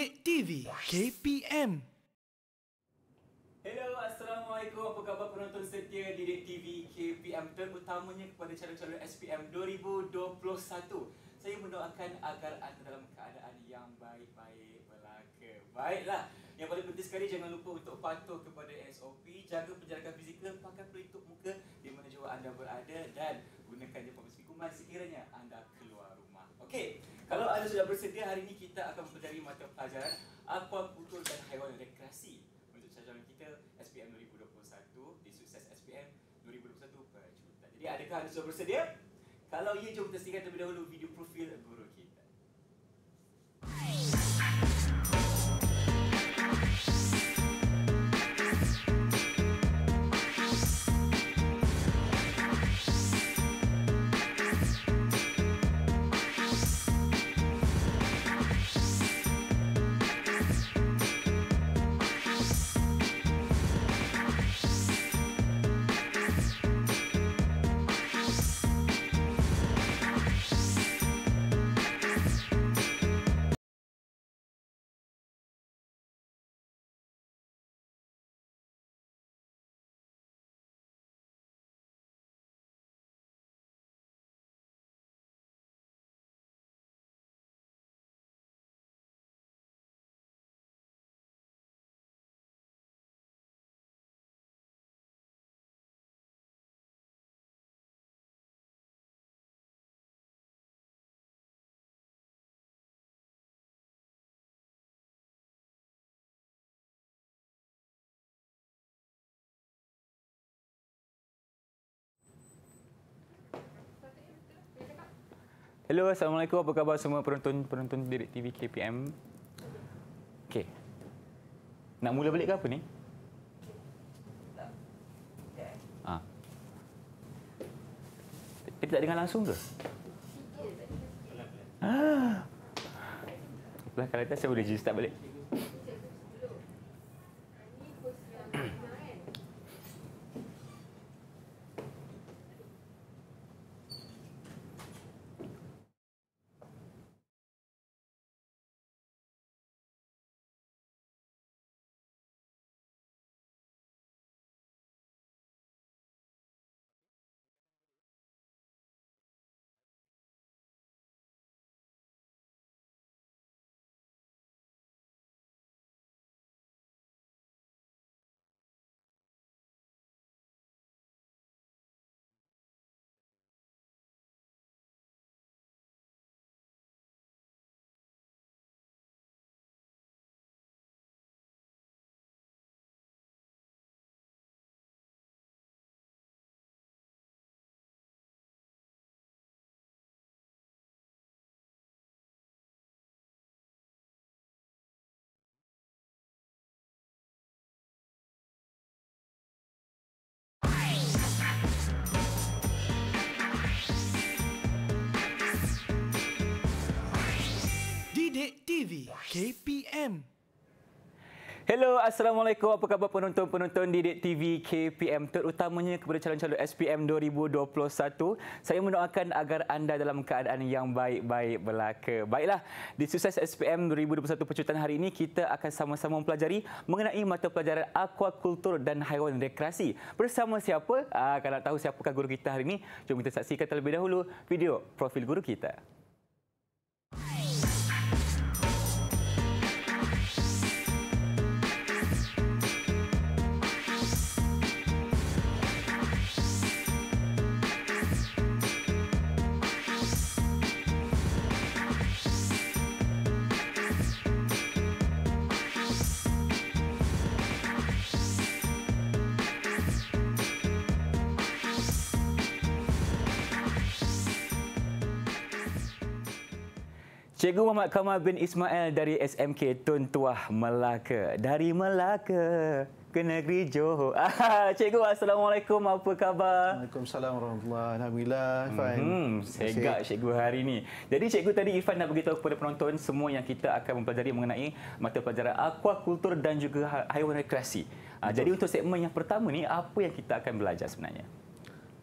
Cik TV KPM Hello, Assalamualaikum. Apa khabar penonton setia Didik TV KPM terutamanya kepada calon-calon SPM 2021. Saya mendoakan agar anda dalam keadaan yang baik-baik berlaku. Baiklah, yang paling penting sekali jangan lupa untuk patuh kepada SOP, jaga penjarakan fizikal, pakai pelitup muka di mana jua anda berada dan gunakan jempol meski kumat sekiranya anda keluar rumah. Okey, kalau anda sudah bersedia hari ini kita akan mempelajari mata pelajaran apa putus dan haiwan rekreasi untuk cajaran kita SPM 2021 di sukses SPM 2021 perjuta. Jadi adakah anda sudah bersedia? Kalau ya, jom kita terlebih dahulu video profil guru kita. Hi. Hello, Assalamualaikum. Apa khabar semua penonton-penonton Direk TV KPM? Okey. Nak mula balik ke apa ni? Ha. Kita tak dengar langsung ke? Ah. Lah, kalau tak saya boleh start balik. Update TV KPM. Hello, Assalamualaikum. Apa khabar penonton-penonton Didik TV KPM terutamanya kepada calon-calon SPM 2021. Saya mendoakan agar anda dalam keadaan yang baik-baik belaka. Baiklah, di sukses SPM 2021 pecutan hari ini kita akan sama-sama mempelajari mengenai mata pelajaran aquakultur dan haiwan rekreasi. Bersama siapa? Ah, kalau tahu siapakah guru kita hari ini, jom kita saksikan terlebih dahulu video profil guru kita. Hai. Cikgu Muhammad Kamal bin Ismail dari SMK Tun Tuah Melaka. Dari Melaka ke negeri Johor. Ah, cikgu, Assalamualaikum. Apa khabar? Waalaikumsalam warahmatullahi wabarakatuh. Fine. Hmm, segak cikgu hari ini. Jadi cikgu tadi Irfan nak beritahu kepada penonton semua yang kita akan mempelajari mengenai mata pelajaran aquaculture dan juga ha- haiwan rekreasi. Ah, Betul. Jadi untuk segmen yang pertama ni apa yang kita akan belajar sebenarnya?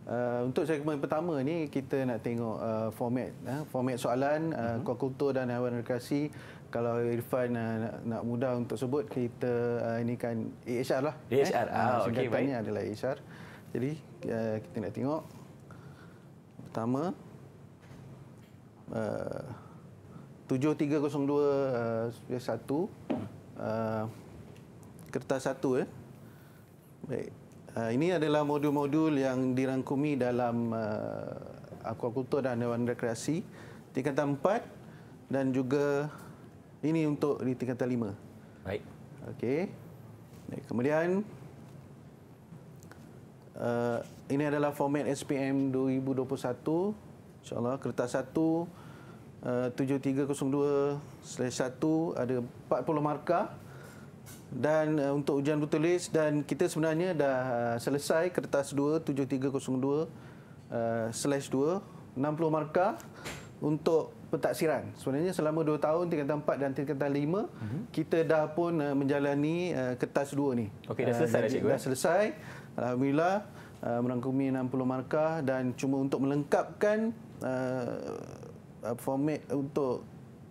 Uh, untuk segmen pertama ni kita nak tengok uh, format uh, format soalan uh, akuakultur dan haiwan rekreasi kalau Irfan uh, nak, nak mudah untuk sebut kita uh, ini kan AHR lah AHR eh? Ah, ah, okey baik adalah AHR jadi uh, kita nak tengok pertama uh, 7302 uh, 1 uh, kertas 1 eh baik Eh, ini adalah modul-modul yang dirangkumi dalam uh, aquaculture dan hewan rekreasi tingkatan 4 dan juga ini untuk di tingkatan 5. Baik. Okey. Kemudian uh, ini adalah format SPM 2021. Insya-Allah kertas 1 uh, 7302/1 ada 40 markah dan uh, untuk ujian tertulis dan kita sebenarnya dah uh, selesai kertas 2 7302 uh, slash 2 60 markah untuk pentaksiran. Sebenarnya selama 2 tahun tingkatan 4 dan tingkatan 5 mm-hmm. kita dah pun uh, menjalani uh, kertas 2 ni. Okey dah selesai uh, dah cikgu. Dah selesai. Alhamdulillah uh, merangkumi 60 markah dan cuma untuk melengkapkan uh, format untuk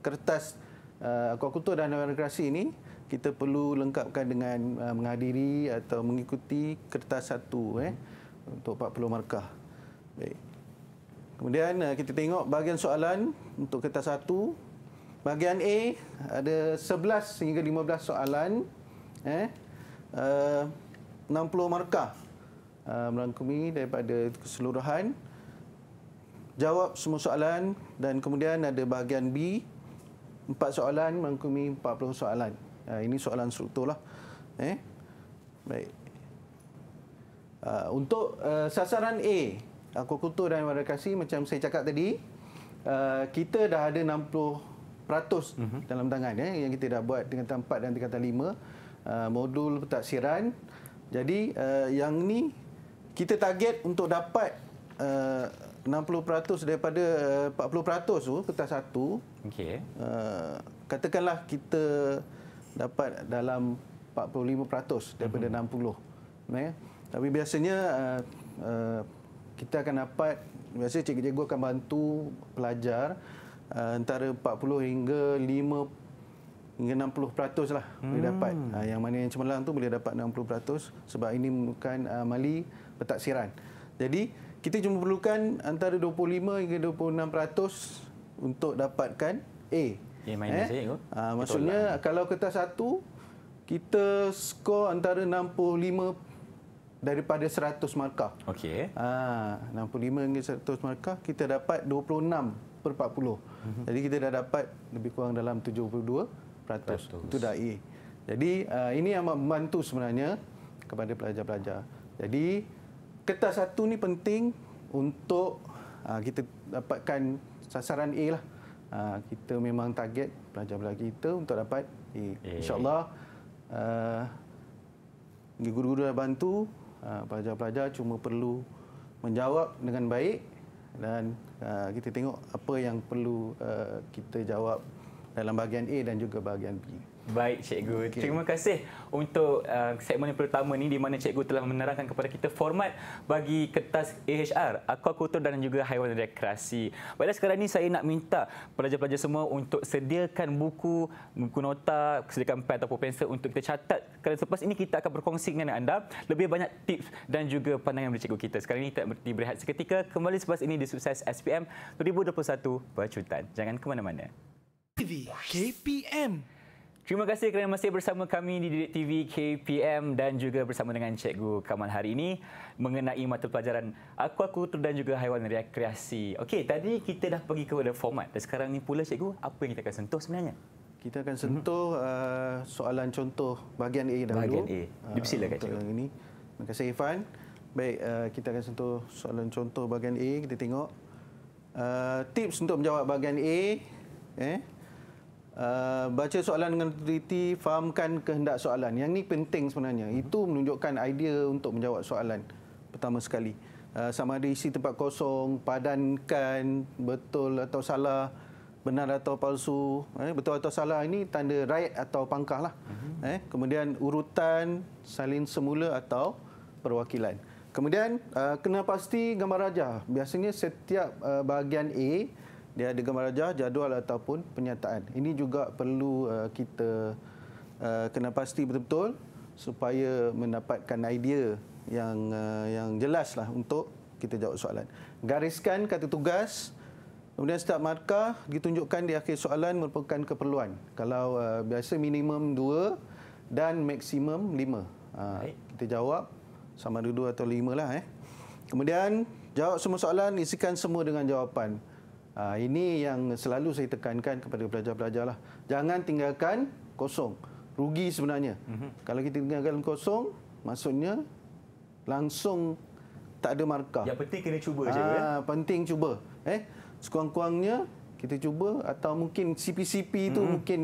kertas uh, akuakultur dan rekreasi ini kita perlu lengkapkan dengan uh, menghadiri atau mengikuti kertas satu eh, untuk 40 markah. Baik. Kemudian uh, kita tengok bahagian soalan untuk kertas satu. Bahagian A ada 11 hingga 15 soalan. Eh, uh, 60 markah uh, merangkumi daripada keseluruhan. Jawab semua soalan dan kemudian ada bahagian B. Empat soalan merangkumi 40 soalan. Eh, ini soalan struktur lah. Eh? Baik. Eh, untuk eh, sasaran A, akuakultur dan warakasi, macam saya cakap tadi, kita dah ada 60% peratus mhm. dalam tangan ya, yang kita dah buat dengan tempat dan tingkatan 5 modul pentaksiran. Jadi yang ni kita target untuk dapat 60% daripada 40% tu kertas satu. Okey. katakanlah kita dapat dalam 45% daripada mm -hmm. 60%. Eh? Tapi biasanya uh, uh, kita akan dapat, biasanya cikgu-cikgu akan bantu pelajar uh, antara 40 hingga 50% hingga 60% lah boleh hmm. dapat. Ha, yang mana yang cemerlang tu boleh dapat 60% sebab ini bukan uh, mali petaksiran. Jadi kita cuma perlukan antara 25 hingga 26% untuk dapatkan A. Yang minus eh? saya ah, maksudnya tolak. kalau kertas satu kita skor antara 65 daripada 100 markah. Okey. Ah, 65 hingga 100 markah kita dapat 26 per 40. Uh-huh. Mhm. Jadi kita dah dapat lebih kurang dalam 72 peratus. Itu dah A. Jadi uh, ini yang membantu sebenarnya kepada pelajar-pelajar. Jadi kertas satu ni penting untuk uh, kita dapatkan sasaran A lah. Ah, kita memang target pelajar-pelajar kita untuk dapat A. Eh. InsyaAllah, uh, guru-guru dah bantu, ah, pelajar-pelajar cuma perlu menjawab dengan baik dan kita tengok apa yang perlu kita jawab dalam bahagian A dan juga bahagian B. Baik cikgu. Okay. Terima kasih untuk uh, segmen yang pertama ni di mana cikgu telah menerangkan kepada kita format bagi kertas AHR, aquaculture dan juga haiwan rekreasi. Baiklah sekarang ni saya nak minta pelajar-pelajar semua untuk sediakan buku, buku nota, sediakan pen atau pensel untuk kita catat. Kerana selepas ini kita akan berkongsi dengan anda lebih banyak tips dan juga pandangan dari cikgu kita. Sekarang ini kita berehat seketika. Kembali selepas ini di Sukses SPM 2021 Pacutan. Jangan ke mana-mana. TV KPM. Terima kasih kerana masih bersama kami di Didik TV KPM dan juga bersama dengan Cikgu Kamal hari ini mengenai mata pelajaran aquaculture dan juga haiwan rekreasi. Okey, tadi kita dah pergi kepada format dan sekarang ni pula Cikgu, apa yang kita akan sentuh sebenarnya? Kita akan sentuh mhm. uh, soalan contoh bahagian A dahulu. Bahagian A. Uh, Dipersilakan uh, Cikgu. Ini. Terima kasih Ifan. Baik, uh, kita akan sentuh soalan contoh bahagian A. Kita tengok. Uh, tips untuk menjawab bahagian A. Eh? Uh, baca soalan dengan teliti, fahamkan kehendak soalan. Yang ini penting sebenarnya. Mhm. Itu menunjukkan idea untuk menjawab soalan pertama sekali. Uh, sama ada isi tempat kosong, padankan betul atau salah, benar atau palsu, eh, betul atau salah. Ini tanda right atau pangkah. Lah. Uh-huh. Eh, kemudian urutan, salin semula atau perwakilan. Kemudian uh, kena pasti gambar rajah. Biasanya setiap uh, bahagian A, dia ada gambar rajah, jadual ataupun penyataan. Ini juga perlu uh, kita uh, kena pasti betul-betul supaya mendapatkan idea yang uh, yang jelaslah untuk kita jawab soalan. Gariskan kata tugas. Kemudian setiap markah ditunjukkan di akhir soalan merupakan keperluan. Kalau biasa minimum dua dan maksimum 5. Kita jawab sama dua atau lima lah. Eh. Kemudian jawab semua soalan, isikan semua dengan jawapan. Ah, ini yang selalu saya tekankan kepada pelajar-pelajar lah. Jangan tinggalkan kosong. Rugi sebenarnya. Mm -hmm. Kalau kita tinggalkan kosong, maksudnya langsung tak ada markah. Yang penting kena cuba saja. Ah, ya? Eh? Penting cuba. Eh, Sekurang-kurangnya kita cuba atau mungkin CPCP itu mm -hmm. mungkin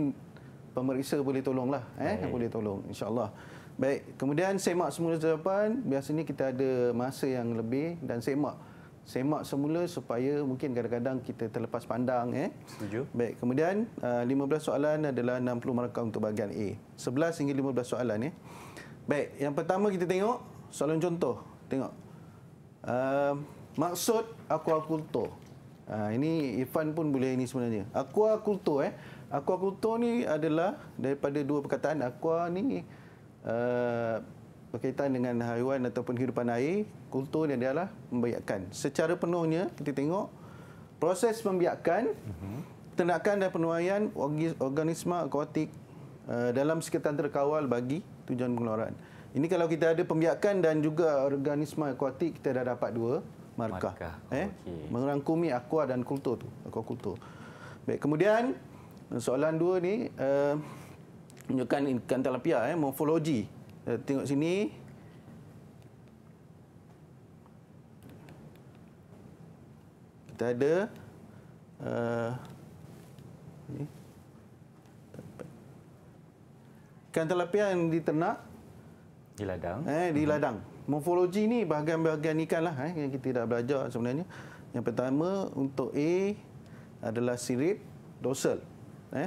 pemeriksa boleh tolonglah. Eh? Boleh tolong, insyaAllah. Baik, kemudian semak semula jawapan. Biasanya kita ada masa yang lebih dan semak semak semula supaya mungkin kadang-kadang kita terlepas pandang eh. Setuju. Baik, kemudian 15 uh, soalan adalah 60 markah untuk bahagian A. 11 hingga 15 soalan ya. Eh. Baik, yang pertama kita tengok soalan contoh. Tengok. Uh, maksud aquaculture. Uh, ini Irfan pun boleh ini sebenarnya. Aquaculture eh. Aquaculture ni adalah daripada dua perkataan aqua ni uh, berkaitan dengan haiwan ataupun kehidupan air, kultur dia adalah membiakkan. Secara penuhnya, kita tengok proses membiakkan, tenakan dan penuaian organisma akuatik eh, dalam sekitar terkawal bagi tujuan pengeluaran. Ini kalau kita ada pembiakan dan juga organisma akuatik, kita dah dapat dua markah. markah. Eh? Merangkumi aqua dan kultur tu, akuakultur. Baik, kemudian soalan dua ni uh, menunjukkan ikan tilapia eh, morfologi Eh, tengok sini. Kita ada eh, ikan uh, telapia yang diternak. Di ladang. Eh, di mhm. ladang. Morfologi ni bahagian-bahagian ikan lah eh, yang kita dah belajar sebenarnya. Yang pertama untuk A adalah sirip dorsal. Eh,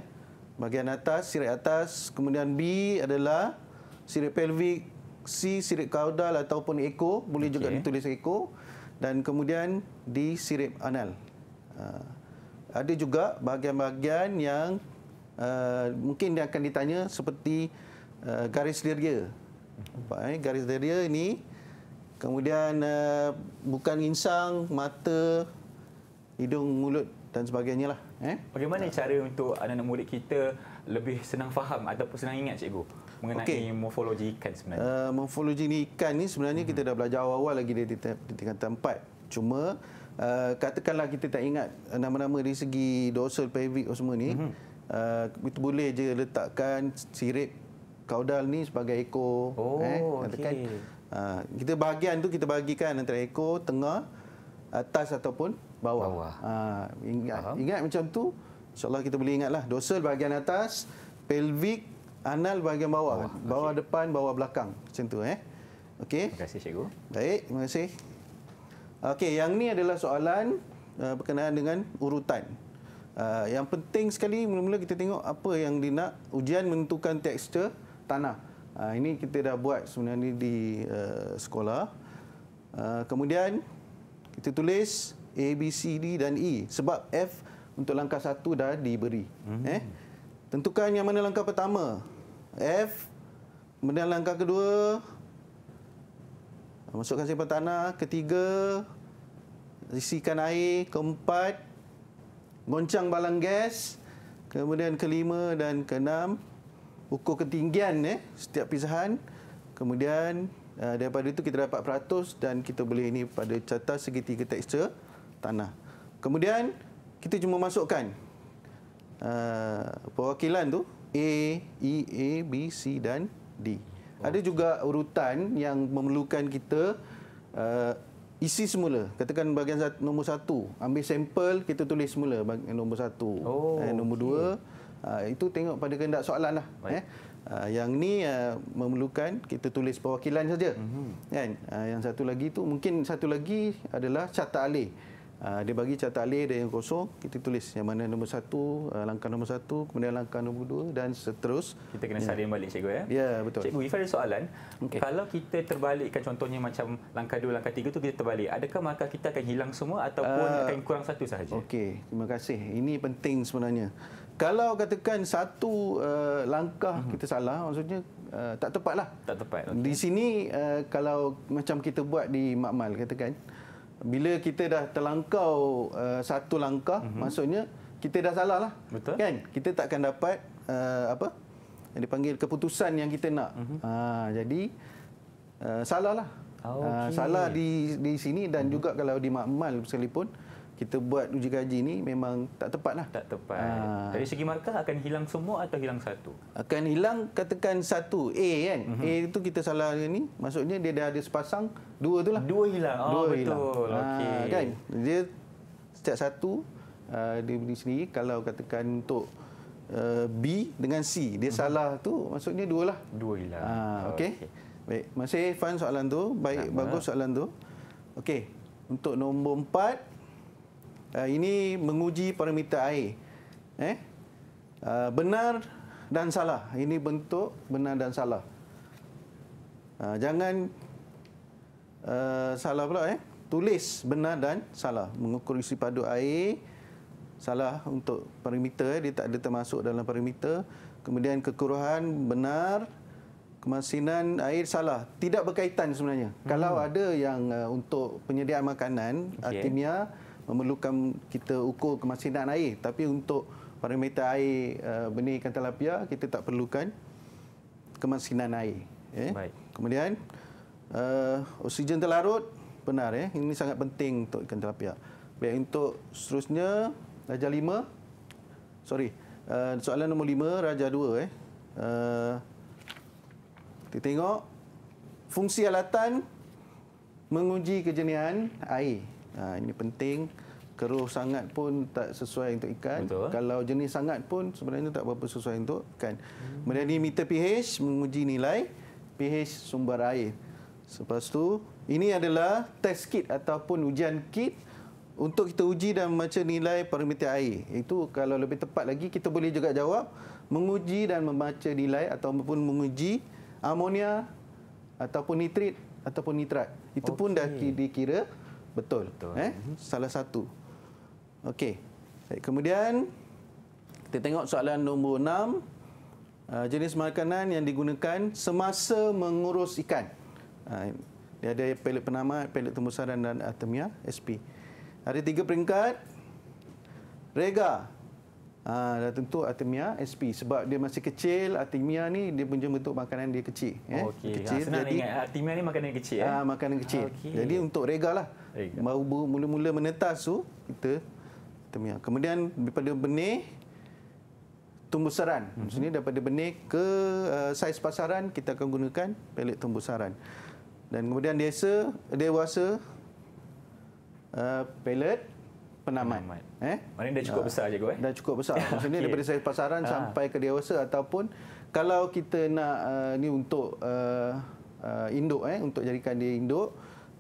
bahagian atas, sirip atas. Kemudian B adalah sirip pelvic, C sirip kaudal ataupun eko, boleh okay. juga ditulis eko, dan kemudian di sirip anal. Uh, ada juga bahagian-bahagian yang uh, mungkin dia akan ditanya seperti uh, garis deria. Okay. Eh? Garis deria ini kemudian uh, bukan insang, mata, hidung, mulut dan sebagainya lah. Eh? Bagaimana cara untuk anak-anak murid kita lebih senang faham ataupun senang ingat cikgu? mengenai okay. morfologi ikan sebenarnya? Uh, morfologi ikan ni sebenarnya hmm. kita dah belajar awal-awal lagi dari tingkatan tempat. Cuma uh, katakanlah kita tak ingat nama-nama dari segi dorsal, pelvic atau semua ni. Hmm. Uh, boleh je letakkan sirip kaudal ni sebagai ekor. Oh, eh, okay. uh, kita bahagian tu kita bahagikan antara ekor, tengah, atas ataupun bawah. bawah. Uh, ingat, ingat macam tu. InsyaAllah kita boleh ingatlah. Dorsal bahagian atas, pelvic Anal bahagian bawah. Bawah, okay. bawah depan, bawah belakang. Macam tu eh. Okey. Terima kasih cikgu. Baik, terima kasih. Okey, yang ni adalah soalan uh, berkenaan dengan urutan. Uh, yang penting sekali mula-mula kita tengok apa yang dia nak ujian menentukan tekstur tanah. Uh, ini kita dah buat sebenarnya di uh, sekolah. Uh, kemudian kita tulis A, B, C, D dan E sebab F untuk langkah satu dah diberi. Mm -hmm. eh? Tentukan yang mana langkah pertama F Kemudian langkah kedua Masukkan sepak tanah Ketiga Isikan air Keempat Goncang balang gas Kemudian kelima dan keenam Ukur ketinggian eh, setiap pisahan Kemudian eh, daripada itu kita dapat peratus Dan kita boleh ini pada carta segitiga tekstur tanah Kemudian kita cuma masukkan uh, perwakilan tu A, E, A, B, C dan D. Oh. Ada juga urutan yang memerlukan kita uh, isi semula. Katakan bahagian satu, nombor satu, ambil sampel, kita tulis semula bahagian nombor satu. Oh, eh, nombor okay. dua, uh, itu tengok pada kehendak soalan. Lah, eh. uh, yang ni uh, memerlukan kita tulis perwakilan saja. Mm -hmm. kan? uh, yang satu lagi itu, mungkin satu lagi adalah catat alih. Aa, ah, dia bagi cat alih dan yang kosong, kita tulis yang mana nombor satu, ah, langkah nombor satu, kemudian langkah nombor dua dan seterusnya. Kita kena salin ya. balik cikgu ya? Ya, betul. Cikgu, if ada soalan, okay. kalau kita terbalikkan contohnya macam langkah dua, langkah tiga tu kita terbalik, adakah markah kita akan hilang semua ataupun Aa, ah, akan kurang satu sahaja? Okey, terima kasih. Ini penting sebenarnya. Kalau katakan satu uh, langkah mm-hmm. kita salah, maksudnya uh, tak tepatlah. Tak tepat. Lah. Okay. Di sini, uh, kalau macam kita buat di makmal, katakan, bila kita dah terlangkau uh, satu langkah mm-hmm. maksudnya kita dah salah lah betul kan kita takkan dapat uh, apa yang dipanggil keputusan yang kita nak mm-hmm. uh, jadi uh, salah lah ah, ha, okay. uh, salah di di sini dan mm-hmm. juga kalau di makmal sekalipun uh, kita buat uji kaji ni memang tak tepat lah. Tak tepat. Ha. Dari segi markah akan hilang semua atau hilang satu? Akan hilang katakan satu. A kan? Mm -hmm. A itu kita salah ni. Maksudnya dia dah ada sepasang dua tu lah. Dua hilang. Oh, dua betul. hilang. Okay. Ha, kan? Dia setiap satu uh, dia beli sendiri. Kalau katakan untuk uh, B dengan C. Dia mm -hmm. salah tu maksudnya dua lah. Dua hilang. Ha, okay. okay. Baik. Masih fun soalan tu. Baik. Nama. Bagus ha. soalan tu. Okay, Untuk nombor empat. Okey uh, ini menguji parameter air. Eh? Uh, benar dan salah. Ini bentuk benar dan salah. Uh, jangan uh, salah pula. Eh? Tulis benar dan salah. Mengukur isi padu air. Salah untuk parameter. Eh? Dia tak ada termasuk dalam parameter. Kemudian kekurangan benar. Kemasinan air salah. Tidak berkaitan sebenarnya. Hmm. Kalau ada yang uh, untuk penyediaan makanan, okay. artimia, memerlukan kita ukur kemasinan air tapi untuk parameter air uh, benih ikan tilapia kita tak perlukan kemasinan air eh. Baik. kemudian uh, oksigen terlarut benar eh. ini sangat penting untuk ikan tilapia baik untuk seterusnya raja 5 sorry uh, soalan nombor 5 raja 2 eh uh, kita tengok fungsi alatan menguji kejenian air Ha, ini penting. Keruh sangat pun tak sesuai untuk ikan. Betul. Eh? Kalau jenis sangat pun sebenarnya tak berapa sesuai untuk ikan. Kemudian ini meter pH menguji nilai pH sumber air. Selepas tu ini adalah test kit ataupun ujian kit untuk kita uji dan membaca nilai parameter air. Itu kalau lebih tepat lagi, kita boleh juga jawab menguji dan membaca nilai ataupun menguji amonia ataupun nitrit ataupun nitrat. Itu okay. pun dah dikira. Di Betul. Betul. Eh? Salah satu. Okey. kemudian kita tengok soalan nombor enam ah, jenis makanan yang digunakan semasa mengurus ikan. Ah, dia ada pelet penama, pelet tembusan dan atemia, SP. Ada tiga peringkat. Rega, Uh, tentu Artemia SP sebab dia masih kecil Artemia ni dia punya bentuk makanan dia kecil eh? Ya. okay. Ah, kecil ha, jadi ingat Artemia ni makanan kecil eh? uh, makanan kecil okay. jadi untuk rega lah baru mula-mula menetas tu kita Artemia kemudian daripada benih tumbuh saran hmm maksudnya daripada benih ke uh, saiz pasaran kita akan gunakan pelet tumbuh saran dan kemudian desa dewasa uh, eh, pelet penamat. penamat. Eh? Maknanya dah cukup ha. besar aja, gue? Eh? Dah cukup besar. Maksudnya okay. daripada saiz pasaran ha. sampai ke dewasa ataupun kalau kita nak uh, ni untuk uh, uh, induk eh untuk jadikan dia induk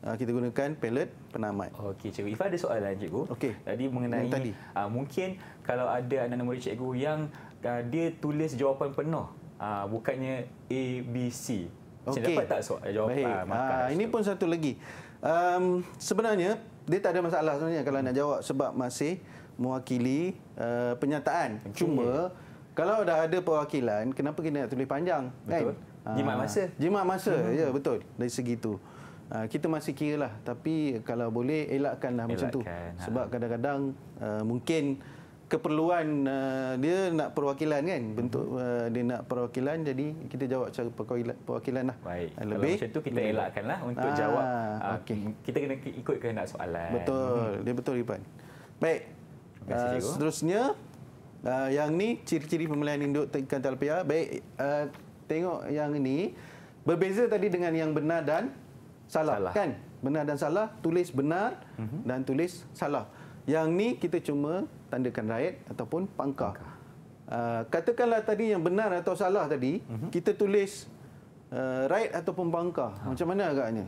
kita gunakan pellet penamat. Okey, cikgu. Ifa ada soalan, cikgu. Okey. Tadi mengenai tadi. Uh, mungkin kalau ada anak-anak murid cikgu yang uh, dia tulis jawapan penuh, uh, bukannya A, B, C. Okey. Dapat tak soal jawapan? Baik. ini pun satu lagi. Um, sebenarnya, dia tak ada masalah sebenarnya kalau hmm. nak jawab sebab masih mewakili uh, penyataan. Okay. Cuma kalau dah ada perwakilan, kenapa kita nak tulis panjang? Kan? Betul. Kan? Jimat masa. Jimat masa, hmm. ya betul. Dari segi itu. Uh, ah, kita masih kira lah. Tapi kalau boleh, elakkanlah elakkan. macam tu. Ha. Sebab kadang-kadang uh, mungkin keperluan uh, dia nak perwakilan kan mhm. bentuk uh, dia nak perwakilan jadi kita jawab cara perwakilan, perwakilan lah baik eh, Lebih. kalau macam tu kita elakkanlah untuk Aa, ah, jawab ah, okay. kita kena ikut ke nak soalan betul hmm. dia betul Ipan baik kasih, uh, seterusnya uh, yang ni ciri-ciri pemilihan induk ikan talpia baik uh, tengok yang ini berbeza tadi dengan yang benar dan salah, salah. kan benar dan salah tulis benar mm-hmm. dan tulis salah yang ni kita cuma tandakan raid ataupun pangkah. Uh, katakanlah tadi yang benar atau salah tadi, uh mhm. -huh. kita tulis uh, ah, raid ataupun pangkah. Ha. Macam mana agaknya?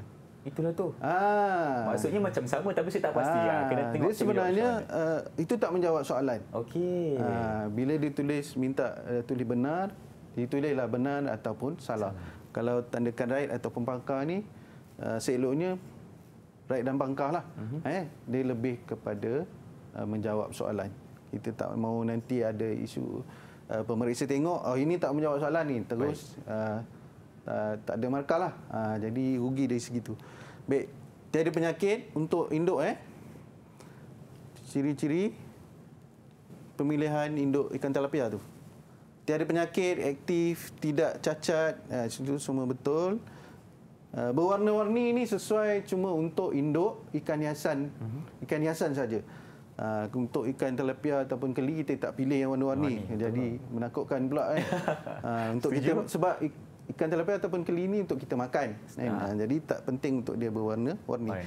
Itulah tu. Ah. Maksudnya macam sama tapi saya tak pasti. Ah. ah kena tengok dia sebenarnya uh, itu tak menjawab soalan. Okey. Ah, bila ditulis minta uh, tulis benar, ditulislah benar ataupun salah. salah. Kalau tandakan raid ataupun pangkah ni, uh, seeloknya raid dan pangkah lah. Uh mhm. -huh. eh, dia lebih kepada Uh, menjawab soalan. Kita tak mau nanti ada isu uh, pemeriksa tengok oh ini tak menjawab soalan ni terus uh, uh, tak ada markah lah. Uh, jadi rugi dari segitu. Baik, tiada penyakit untuk induk eh. Ciri-ciri pemilihan induk ikan telapia tu. Tiada penyakit, aktif, tidak cacat, uh, itu semua betul. Uh, berwarna-warni ini sesuai cuma untuk induk ikan hiasan. Mhm. Ikan hiasan saja. Uh, untuk ikan tilapia ataupun keli kita tak pilih yang warna-warni. jadi betul. Lah. menakutkan pula kan. uh, untuk Video. kita sebab ikan tilapia ataupun keli ini untuk kita makan. Uh, jadi tak penting untuk dia berwarna-warni. Okay.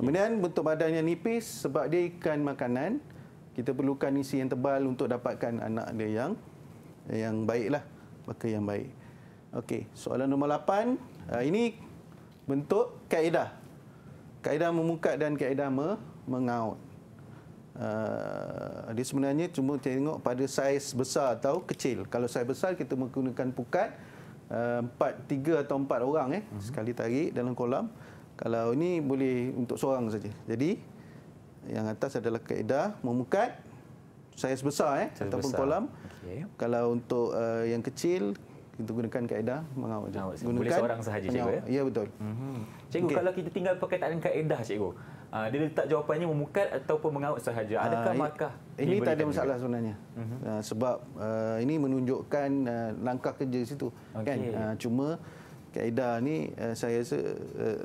Kemudian bentuk badannya nipis sebab dia ikan makanan. Kita perlukan isi yang tebal untuk dapatkan anak dia yang yang baiklah. Pakai yang baik. Okey, soalan nombor 8. Uh, ini bentuk kaedah. Kaedah memukat dan kaedah mengaut. Uh, dia sebenarnya cuma tengok pada saiz besar atau kecil. Kalau saiz besar kita menggunakan pukat ah, empat uh, tiga atau empat orang eh uh-huh. sekali tarik dalam kolam. Kalau ini boleh untuk seorang saja. Jadi yang atas adalah kaedah memukat saiz besar eh saiz ataupun besar. kolam. Okay. Kalau untuk uh, yang kecil kita gunakan kaedah mengawal. Gunakan boleh seorang sahaja cikgu ya. Ya betul. Uh-huh. Cikgu okay. kalau kita tinggal pakai tak perkataan kaedah cikgu Uh, dia letak jawapannya memukat ataupun mengaut sahaja. Ah, Adakah uh, markah? Ini tak ada masalah juga? sebenarnya. Uh -huh. uh, sebab uh, ini menunjukkan uh, langkah kerja di situ. Okay. Kan? Uh, cuma kaedah ini uh, saya rasa uh,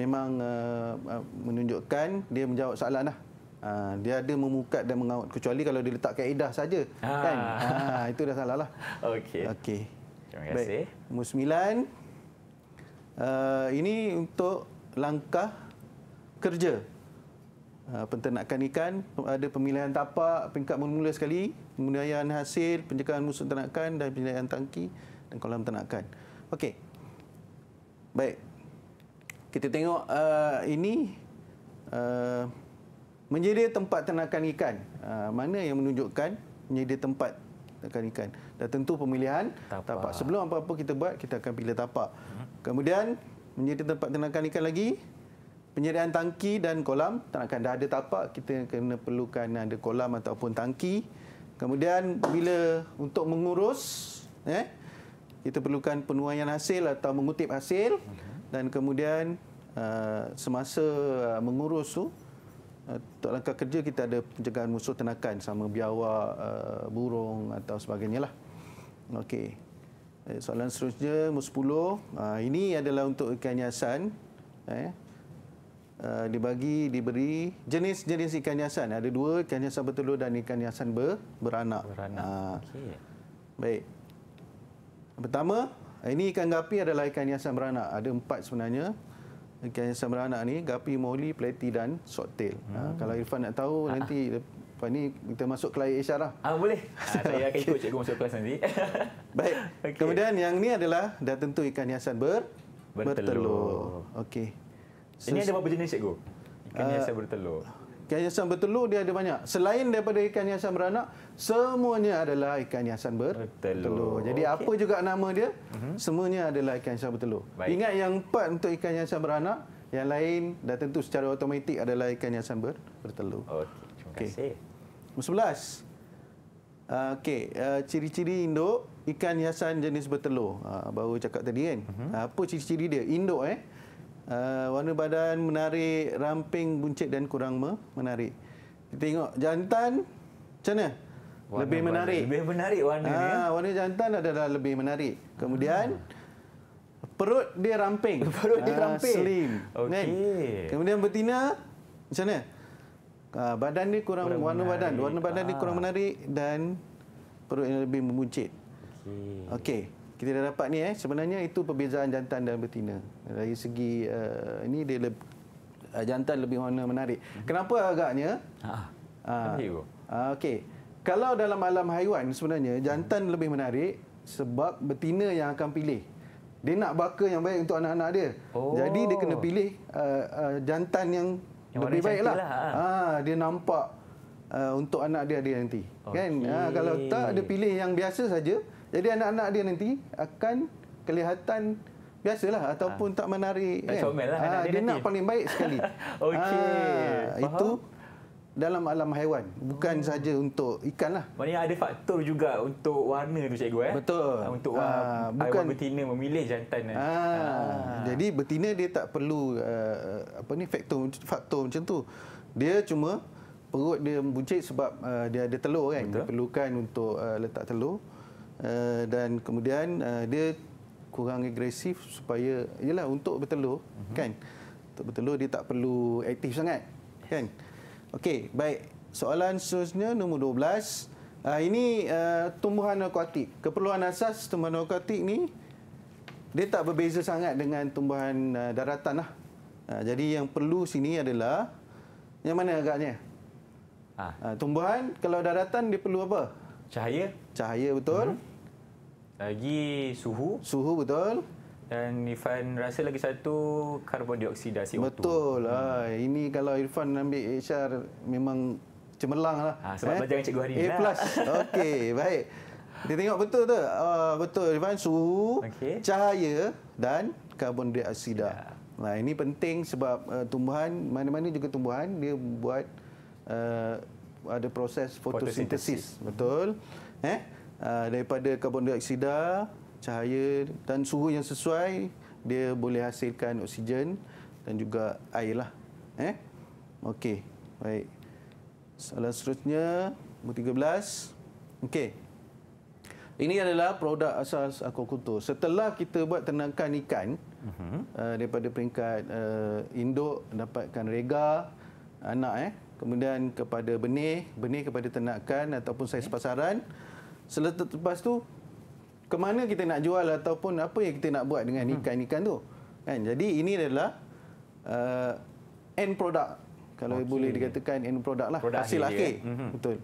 memang uh, menunjukkan dia menjawab soalan lah. Ha, dia ada memukat dan mengaut kecuali kalau dia letak kaedah saja ha. kan ha, itu dah salah lah Okay. Okay. terima kasih musmilan uh, ini untuk langkah kerja ah, penternakan ikan ada pemilihan tapak peringkat mula-mula sekali pemuliaan hasil penjagaan musuh ternakan dan penjagaan tangki dan kolam ternakan okey baik kita tengok uh, ini uh, ah, menjadi tempat ternakan ikan uh, mana yang menunjukkan menjadi tempat ternakan ikan dan tentu pemilihan tapak, tapak. sebelum apa-apa kita buat kita akan pilih tapak kemudian menjadi tempat ternakan ikan lagi penyediaan tangki dan kolam tak akan dah ada tapak kita kena perlukan ada kolam ataupun tangki kemudian bila untuk mengurus eh kita perlukan penuaian hasil atau mengutip hasil mhm. dan kemudian uh, semasa uh, mengurus tu uh, untuk langkah kerja kita ada pencegahan musuh tenakan sama biawak, uh, burung atau sebagainya lah. Okey. Eh, soalan seterusnya, nombor 10. Ah, ini adalah untuk ikan hiasan. Eh. Eh, dibagi, diberi jenis-jenis ikan hiasan. Ada dua, ikan hiasan bertelur dan ikan hiasan ber, beranak. beranak. Ha. Ah. Okay. Baik. Pertama, eh, ini ikan gapi adalah ikan hiasan beranak. Ada empat sebenarnya. Ikan hiasan beranak ni gapi, moli, pleti dan sotel. Ah, hmm. Ha. Kalau Irfan nak tahu, ha. nanti lepas ini, kita masuk ke layak isyarah. Ah boleh. Ha, saya akan ikut cikgu masuk kelas nanti. Baik. Okay. Kemudian yang ini adalah dah tentu ikan hiasan ber, bertelur. bertelur. Okey. So, ini ada berapa jenis cikgu? Ikan eh, hiasan uh, bertelur. Ikan hiasan bertelur dia ada banyak. Selain daripada ikan hiasan beranak, semuanya adalah ikan hiasan bertelur. bertelur. Jadi okay. apa juga nama dia, uh-huh. semuanya adalah ikan hiasan bertelur. Baik. Ingat yang empat untuk ikan hiasan beranak, yang lain dah tentu secara automatik adalah ikan hiasan ber, bertelur. Okey, terima kasih. Okay. Nombor 11. Ah, okey, ah, ciri-ciri induk ikan hiasan jenis bertelur. Uh, baru cakap tadi kan. Uh-huh. apa ciri-ciri dia? Induk eh. Uh, Uh, warna badan menarik, ramping, buncit dan kurang me, menarik. Tengok jantan, macam mana? Warna lebih menarik. Lebih menarik warna ha, ah, dia. Eh? Warna jantan adalah lebih menarik. Kemudian, hmm. perut dia ramping. Perut dia uh, ramping. Slim. Kan? Okay. Kemudian betina, macam mana? Ah, badan dia kurang, kurang warna menarik. badan. Warna badan ha. dia kurang menarik dan perut yang lebih membuncit. Okey. Okay kita dah dapat ni eh sebenarnya itu perbezaan jantan dan betina dari segi uh, ini dia le- eh, jantan lebih warna menarik mm-hmm. kenapa agaknya ha ah. ah. ah, okey kalau dalam alam haiwan sebenarnya jantan mm-hmm. lebih menarik sebab betina yang akan pilih dia nak baka yang baik untuk anak-anak dia oh. jadi dia kena pilih uh, uh, jantan yang, yang lebih baiklah lah. lah ha. ah dia nampak uh, untuk anak dia dia nanti okay. kan ah, kalau tak dia pilih yang biasa saja jadi anak-anak dia nanti akan kelihatan biasalah ataupun ha. tak menarik kan. Comel lah ha, dia, dia nak paling baik sekali. Ah, Okey. Ha, itu dalam alam haiwan bukan oh. saja untuk ikan lah. Maknanya ada faktor juga untuk warna tu cikgu eh. Betul. Untuk ha, haiwan bukan. betina memilih jantan. Ha. Ha. Jadi betina dia tak perlu uh, apa ni faktor faktor macam tu. Dia cuma perut dia buncit sebab uh, dia ada telur kan. Betul. Dia perlukan untuk uh, letak telur. Eh, dan kemudian uh, dia kurang agresif supaya yalah untuk bertelur uh mhm. -huh. kan untuk bertelur dia tak perlu aktif sangat kan okey baik soalan seterusnya nombor 12 uh, ah, ini uh, tumbuhan akuatik keperluan asas tumbuhan akuatik ni dia tak berbeza sangat dengan tumbuhan uh, daratan lah. Uh, jadi yang perlu sini adalah yang mana agaknya ha. tumbuhan kalau daratan dia perlu apa cahaya cahaya betul uh lagi suhu. Suhu betul. Dan Irfan rasa lagi satu karbon dioksida CO2. Betul lah. Hmm. Ini kalau Irfan ambil HR memang cemerlang lah. Ha, sebab eh? belajar dengan cikgu hari ini A plus. Lah. Okey, baik. Kita tengok betul tu. Uh, ah, betul Irfan, suhu, okay. cahaya dan karbon dioksida. Ya. Nah, ini penting sebab uh, tumbuhan, mana-mana juga tumbuhan, dia buat uh, ada proses fotosintesis. fotosintesis. Betul. Eh? Ah, daripada karbon dioksida, cahaya dan suhu yang sesuai, dia boleh hasilkan oksigen dan juga air lah. Eh? Okey, baik. Soalan seterusnya, nombor 13. Okey. Ini adalah produk asal akuakultur. Setelah kita buat tenangkan ikan, uh-huh. daripada peringkat uh, induk, dapatkan rega, anak, eh, kemudian kepada benih, benih kepada tenangkan ataupun saiz pasaran, okay. Selepas lepas tu ke mana kita nak jual ataupun apa yang kita nak buat dengan hmm. ikan-ikan tu. Kan? Jadi ini adalah uh, end product. Kalau okay. boleh dikatakan end product lah. Product Hasil akhir. akhir. Mm-hmm. Betul.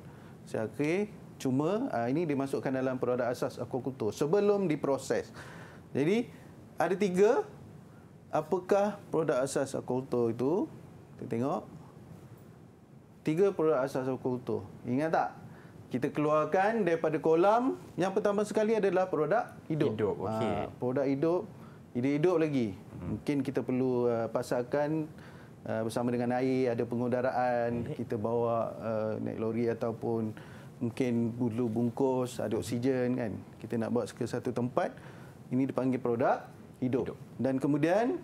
Hasil akhir. Cuma uh, ini dimasukkan dalam produk asas akuakultur sebelum diproses. Jadi ada tiga. Apakah produk asas akuakultur itu? Kita tengok. Tiga produk asas akuakultur. Ingat tak? kita keluarkan daripada kolam yang pertama sekali adalah produk hidup. hidup okay. ha, produk hidup, hidup-hidup lagi. Hmm. Mungkin kita perlu uh, pasarkan uh, bersama dengan air, ada pengudaraan, okay. kita bawa uh, naik lori ataupun mungkin bulu bungkus, ada oksigen kan. Kita nak bawa ke satu tempat, ini dipanggil produk hidup. hidup. Dan kemudian,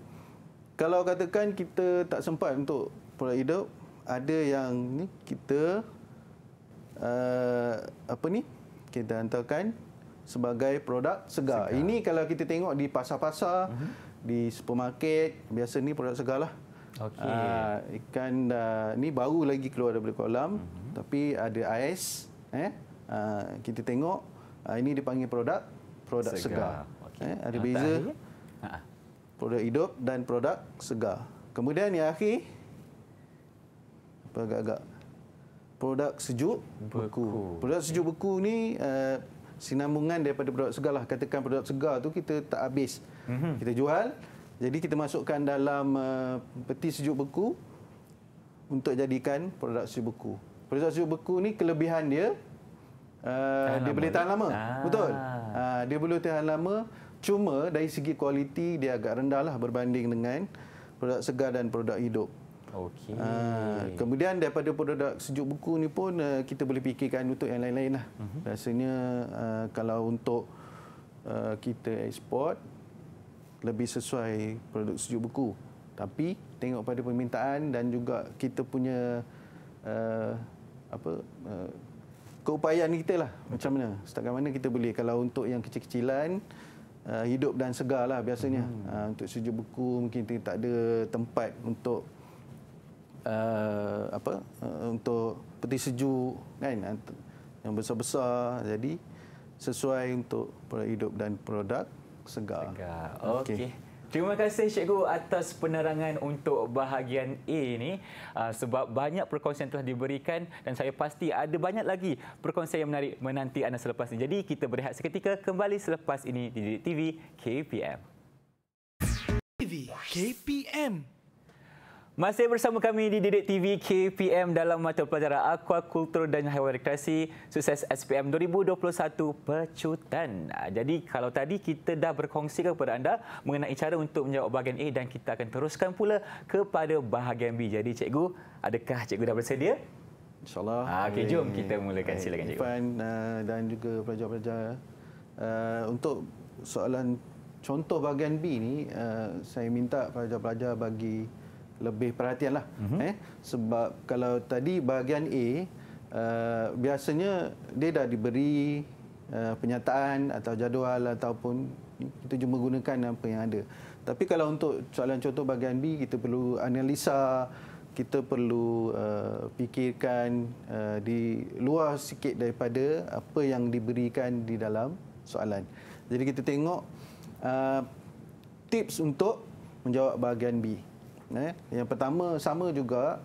kalau katakan kita tak sempat untuk produk hidup, ada yang ni kita uh, apa ni kita hantarkan sebagai produk segar. segar. Ini kalau kita tengok di pasar-pasar, uh-huh. di supermarket, biasa ni produk segar lah. Okay. Uh, ah, ikan uh, ni baru lagi keluar daripada kolam, uh-huh. Mhm. tapi ada ais. Eh? Uh, kita tengok uh, ini dipanggil produk produk segar. segar. Okay. Eh? Ada beza ha. produk hidup dan produk segar. Kemudian yang akhir, apa agak-agak produk sejuk beku. beku. Produk sejuk beku ni uh, sinambungan daripada produk segar lah. Katakan produk segar tu kita tak habis. Mm-hmm. Kita jual. Jadi kita masukkan dalam uh, peti sejuk beku untuk jadikan produk sejuk beku. Produk sejuk beku ni kelebihan dia uh, dia boleh tahan lama. Ah. Betul. Uh, dia boleh tahan lama cuma dari segi kualiti dia agak rendah lah berbanding dengan produk segar dan produk hidup. Okey. Uh, kemudian daripada produk sejuk buku ni pun uh, kita boleh fikirkan untuk yang lain-lain lah. Uh-huh. Rasanya uh, kalau untuk uh, kita ekspor lebih sesuai produk sejuk buku. Tapi tengok pada permintaan dan juga kita punya uh, apa uh, keupayaan kita lah macam mana setakat mana kita boleh kalau untuk yang kecil-kecilan uh, hidup dan segar lah biasanya hmm. uh, untuk sejuk buku mungkin kita tak ada tempat untuk uh, apa uh, untuk peti sejuk kan eh, yang besar-besar jadi sesuai untuk produk hidup dan produk segar. segar. Okey. Okay. Terima kasih Cikgu atas penerangan untuk bahagian A ini ah, sebab banyak perkongsian telah diberikan dan saya pasti ada banyak lagi perkongsian yang menarik menanti anda selepas ini. Jadi kita berehat seketika kembali selepas ini di TV KPM. TV KPM. Masih bersama kami di Didik TV KPM dalam mata pelajaran Aquaculture dan Haiwan Rekreasi Sukses SPM 2021 Percutan. Jadi kalau tadi kita dah berkongsi kepada anda mengenai cara untuk menjawab bahagian A dan kita akan teruskan pula kepada bahagian B. Jadi cikgu, adakah cikgu dah bersedia? InsyaAllah. Ha, ah, okay, jom kita mulakan. Silakan cikgu. Ipan ah, dan juga pelajar-pelajar. Ah, untuk soalan contoh bahagian B ni, saya minta pelajar-pelajar bagi lebih perhatianlah mm -hmm. eh sebab kalau tadi bahagian A uh, biasanya dia dah diberi uh, penyataan atau jadual ataupun kita cuma gunakan apa yang ada tapi kalau untuk soalan contoh bahagian B kita perlu analisa kita perlu uh, fikirkan uh, di luar sikit daripada apa yang diberikan di dalam soalan. Jadi kita tengok uh, tips untuk menjawab bahagian B. Uh, Ya, yang pertama sama juga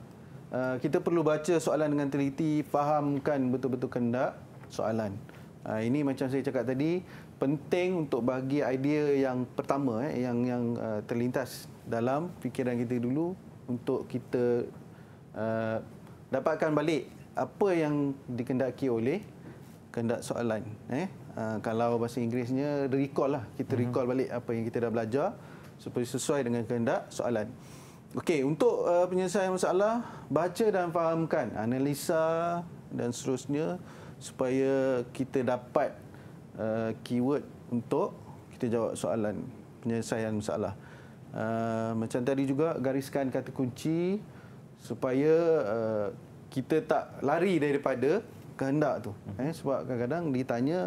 uh, kita perlu baca soalan dengan teliti, fahamkan betul-betul kehendak soalan. Uh, ini macam saya cakap tadi penting untuk bagi idea yang pertama eh, yang yang uh, terlintas dalam fikiran kita dulu untuk kita dapatkan balik apa yang dikendaki oleh kehendak soalan. Eh. Kalau bahasa Inggerisnya recall lah kita mhm. recall balik apa yang kita dah belajar supaya sesuai dengan kehendak soalan. Okey, untuk uh, penyelesaian masalah, baca dan fahamkan analisa dan seterusnya supaya kita dapat uh, keyword untuk kita jawab soalan penyelesaian masalah. Uh, macam tadi juga gariskan kata kunci supaya uh, kita tak lari daripada kehendak tu. Hmm. Eh, sebab kadang-kadang ditanya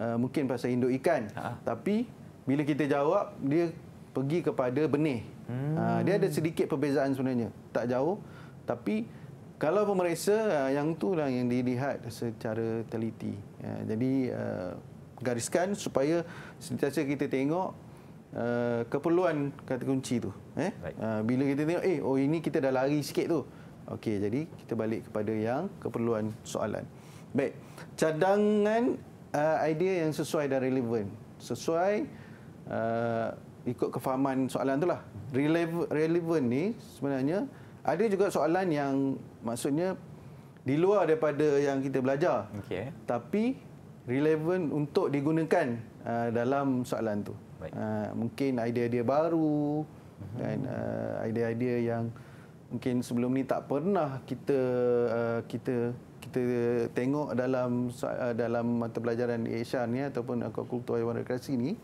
uh, mungkin pasal induk ikan, ha. tapi bila kita jawab dia pergi kepada benih. Hmm. Ha, dia ada sedikit perbezaan sebenarnya. Tak jauh. Tapi kalau pemeriksa, ah, yang tu lah yang dilihat secara teliti. Ya, jadi uh, gariskan supaya sentiasa kita tengok uh, keperluan kata kunci tu. Eh? Uh, bila kita tengok, eh, oh ini kita dah lari sikit tu. Okey, jadi kita balik kepada yang keperluan soalan. Baik, cadangan uh, idea yang sesuai dan relevan. Sesuai uh, ikut kefahaman soalan tu lah relevan ni sebenarnya ada juga soalan yang maksudnya di luar daripada yang kita belajar. Okay. Tapi relevan untuk digunakan uh, dalam soalan tu. Uh, mungkin idea-idea baru mhm. kan uh, idea-idea yang mungkin sebelum ni tak pernah kita uh, kita kita tengok dalam uh, dalam mata pelajaran Asia ni ataupun akuakultur haiwan rekreasi ni.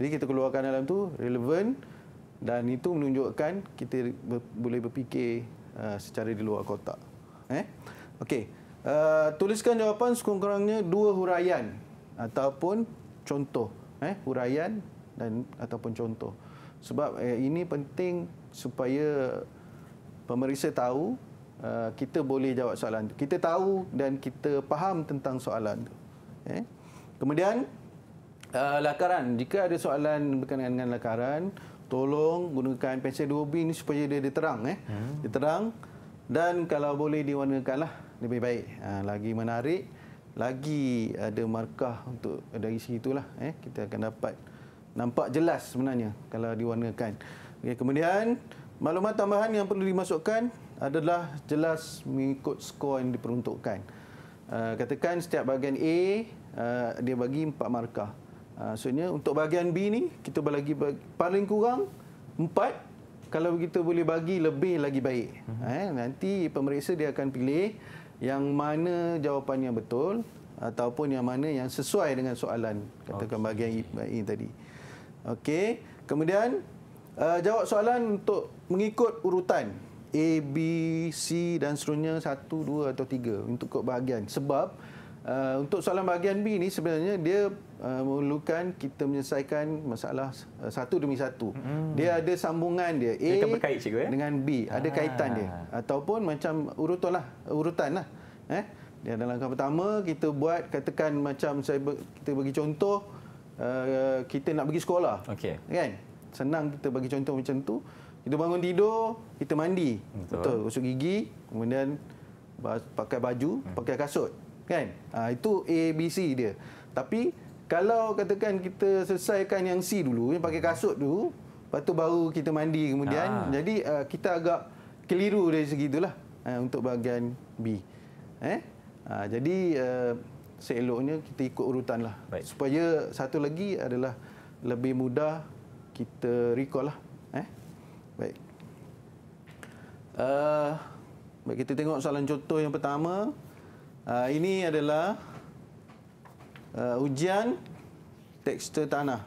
Jadi kita keluarkan dalam tu relevant dan itu menunjukkan kita ber, boleh berfikir uh, secara di luar kotak eh okey uh, tuliskan jawapan sekurang-kurangnya dua huraian ataupun contoh eh huraian dan ataupun contoh sebab eh, ini penting supaya pemeriksa tahu uh, kita boleh jawab soalan itu. kita tahu dan kita faham tentang soalan itu. eh kemudian uh, lakaran jika ada soalan berkenaan dengan lakaran tolong gunakan pensel 2B ini supaya dia, diterang, terang eh. Hmm. Dia dan kalau boleh diwarnakanlah lebih baik. Ha, lagi menarik, lagi ada markah untuk dari segi itulah eh kita akan dapat nampak jelas sebenarnya kalau diwarnakan. Okay, kemudian maklumat tambahan yang perlu dimasukkan adalah jelas mengikut skor yang diperuntukkan. Uh, katakan setiap bahagian A uh, dia bagi 4 markah. Ha, maksudnya untuk bahagian B ni kita bagi paling kurang empat. kalau kita boleh bagi lebih lagi baik eh nanti pemeriksa dia akan pilih yang mana jawapannya betul ataupun yang mana yang sesuai dengan soalan katakan bahagian ini tadi okey kemudian uh, jawab soalan untuk mengikut urutan A B C dan seterusnya 1 2 atau 3 untuk kod bahagian sebab uh, untuk soalan bahagian B ini sebenarnya dia Uh, memerlukan kita menyelesaikan masalah uh, satu demi satu. Hmm. Dia ada sambungan dia. A dia berkait, cikgu, ya? Eh? dengan B. Ada Haa. kaitan dia. Ah. Ataupun macam urutan lah. Urutan lah. Eh? Dia dalam langkah pertama, kita buat katakan macam saya ber, kita bagi contoh, uh, kita nak bagi sekolah. Okay. Kan? Senang kita bagi contoh macam tu. Kita bangun tidur, kita mandi. Betul. Betul. Usuk gigi, kemudian pakai baju, hmm. pakai kasut. Kan? Ha, itu A, B, C dia. Tapi kalau katakan kita selesaikan yang C dulu, yang pakai kasut tu, lepas tu baru kita mandi kemudian. Ha. Jadi uh, kita agak keliru dari segi itulah uh, untuk bahagian B. Eh? Uh, jadi uh, seeloknya kita ikut urutan lah. Baik. Supaya satu lagi adalah lebih mudah kita recall lah. Eh? Baik. Uh, baik kita tengok soalan contoh yang pertama. Uh, ini adalah uh, ujian tekstur tanah.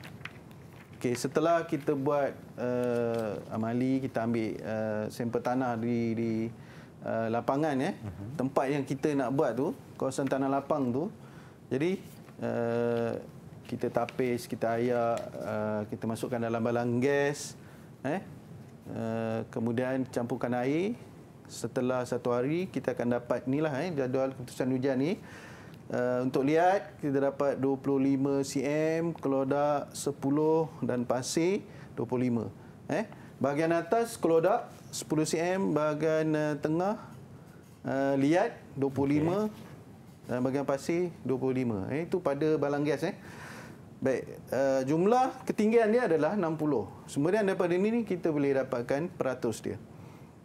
Okey, setelah kita buat uh, amali, kita ambil uh, sampel tanah di, di uh, lapangan ya. Eh. Uh-huh. Tempat yang kita nak buat tu, kawasan tanah lapang tu. Jadi uh, kita tapis, kita ayak, uh, kita masukkan dalam balang gas eh. Uh, kemudian campurkan air setelah satu hari kita akan dapat inilah eh, jadual keputusan hujan ni Uh, untuk lihat kita dapat 25 cm, kelodak 10 dan pasir 25. Eh, bahagian atas kelodak 10 cm, bahagian uh, tengah uh, lihat 25 okay. dan bahagian pasir 25. Eh, itu pada balang gas eh. Baik, uh, jumlah ketinggian dia adalah 60. Sebenarnya daripada ini kita boleh dapatkan peratus dia.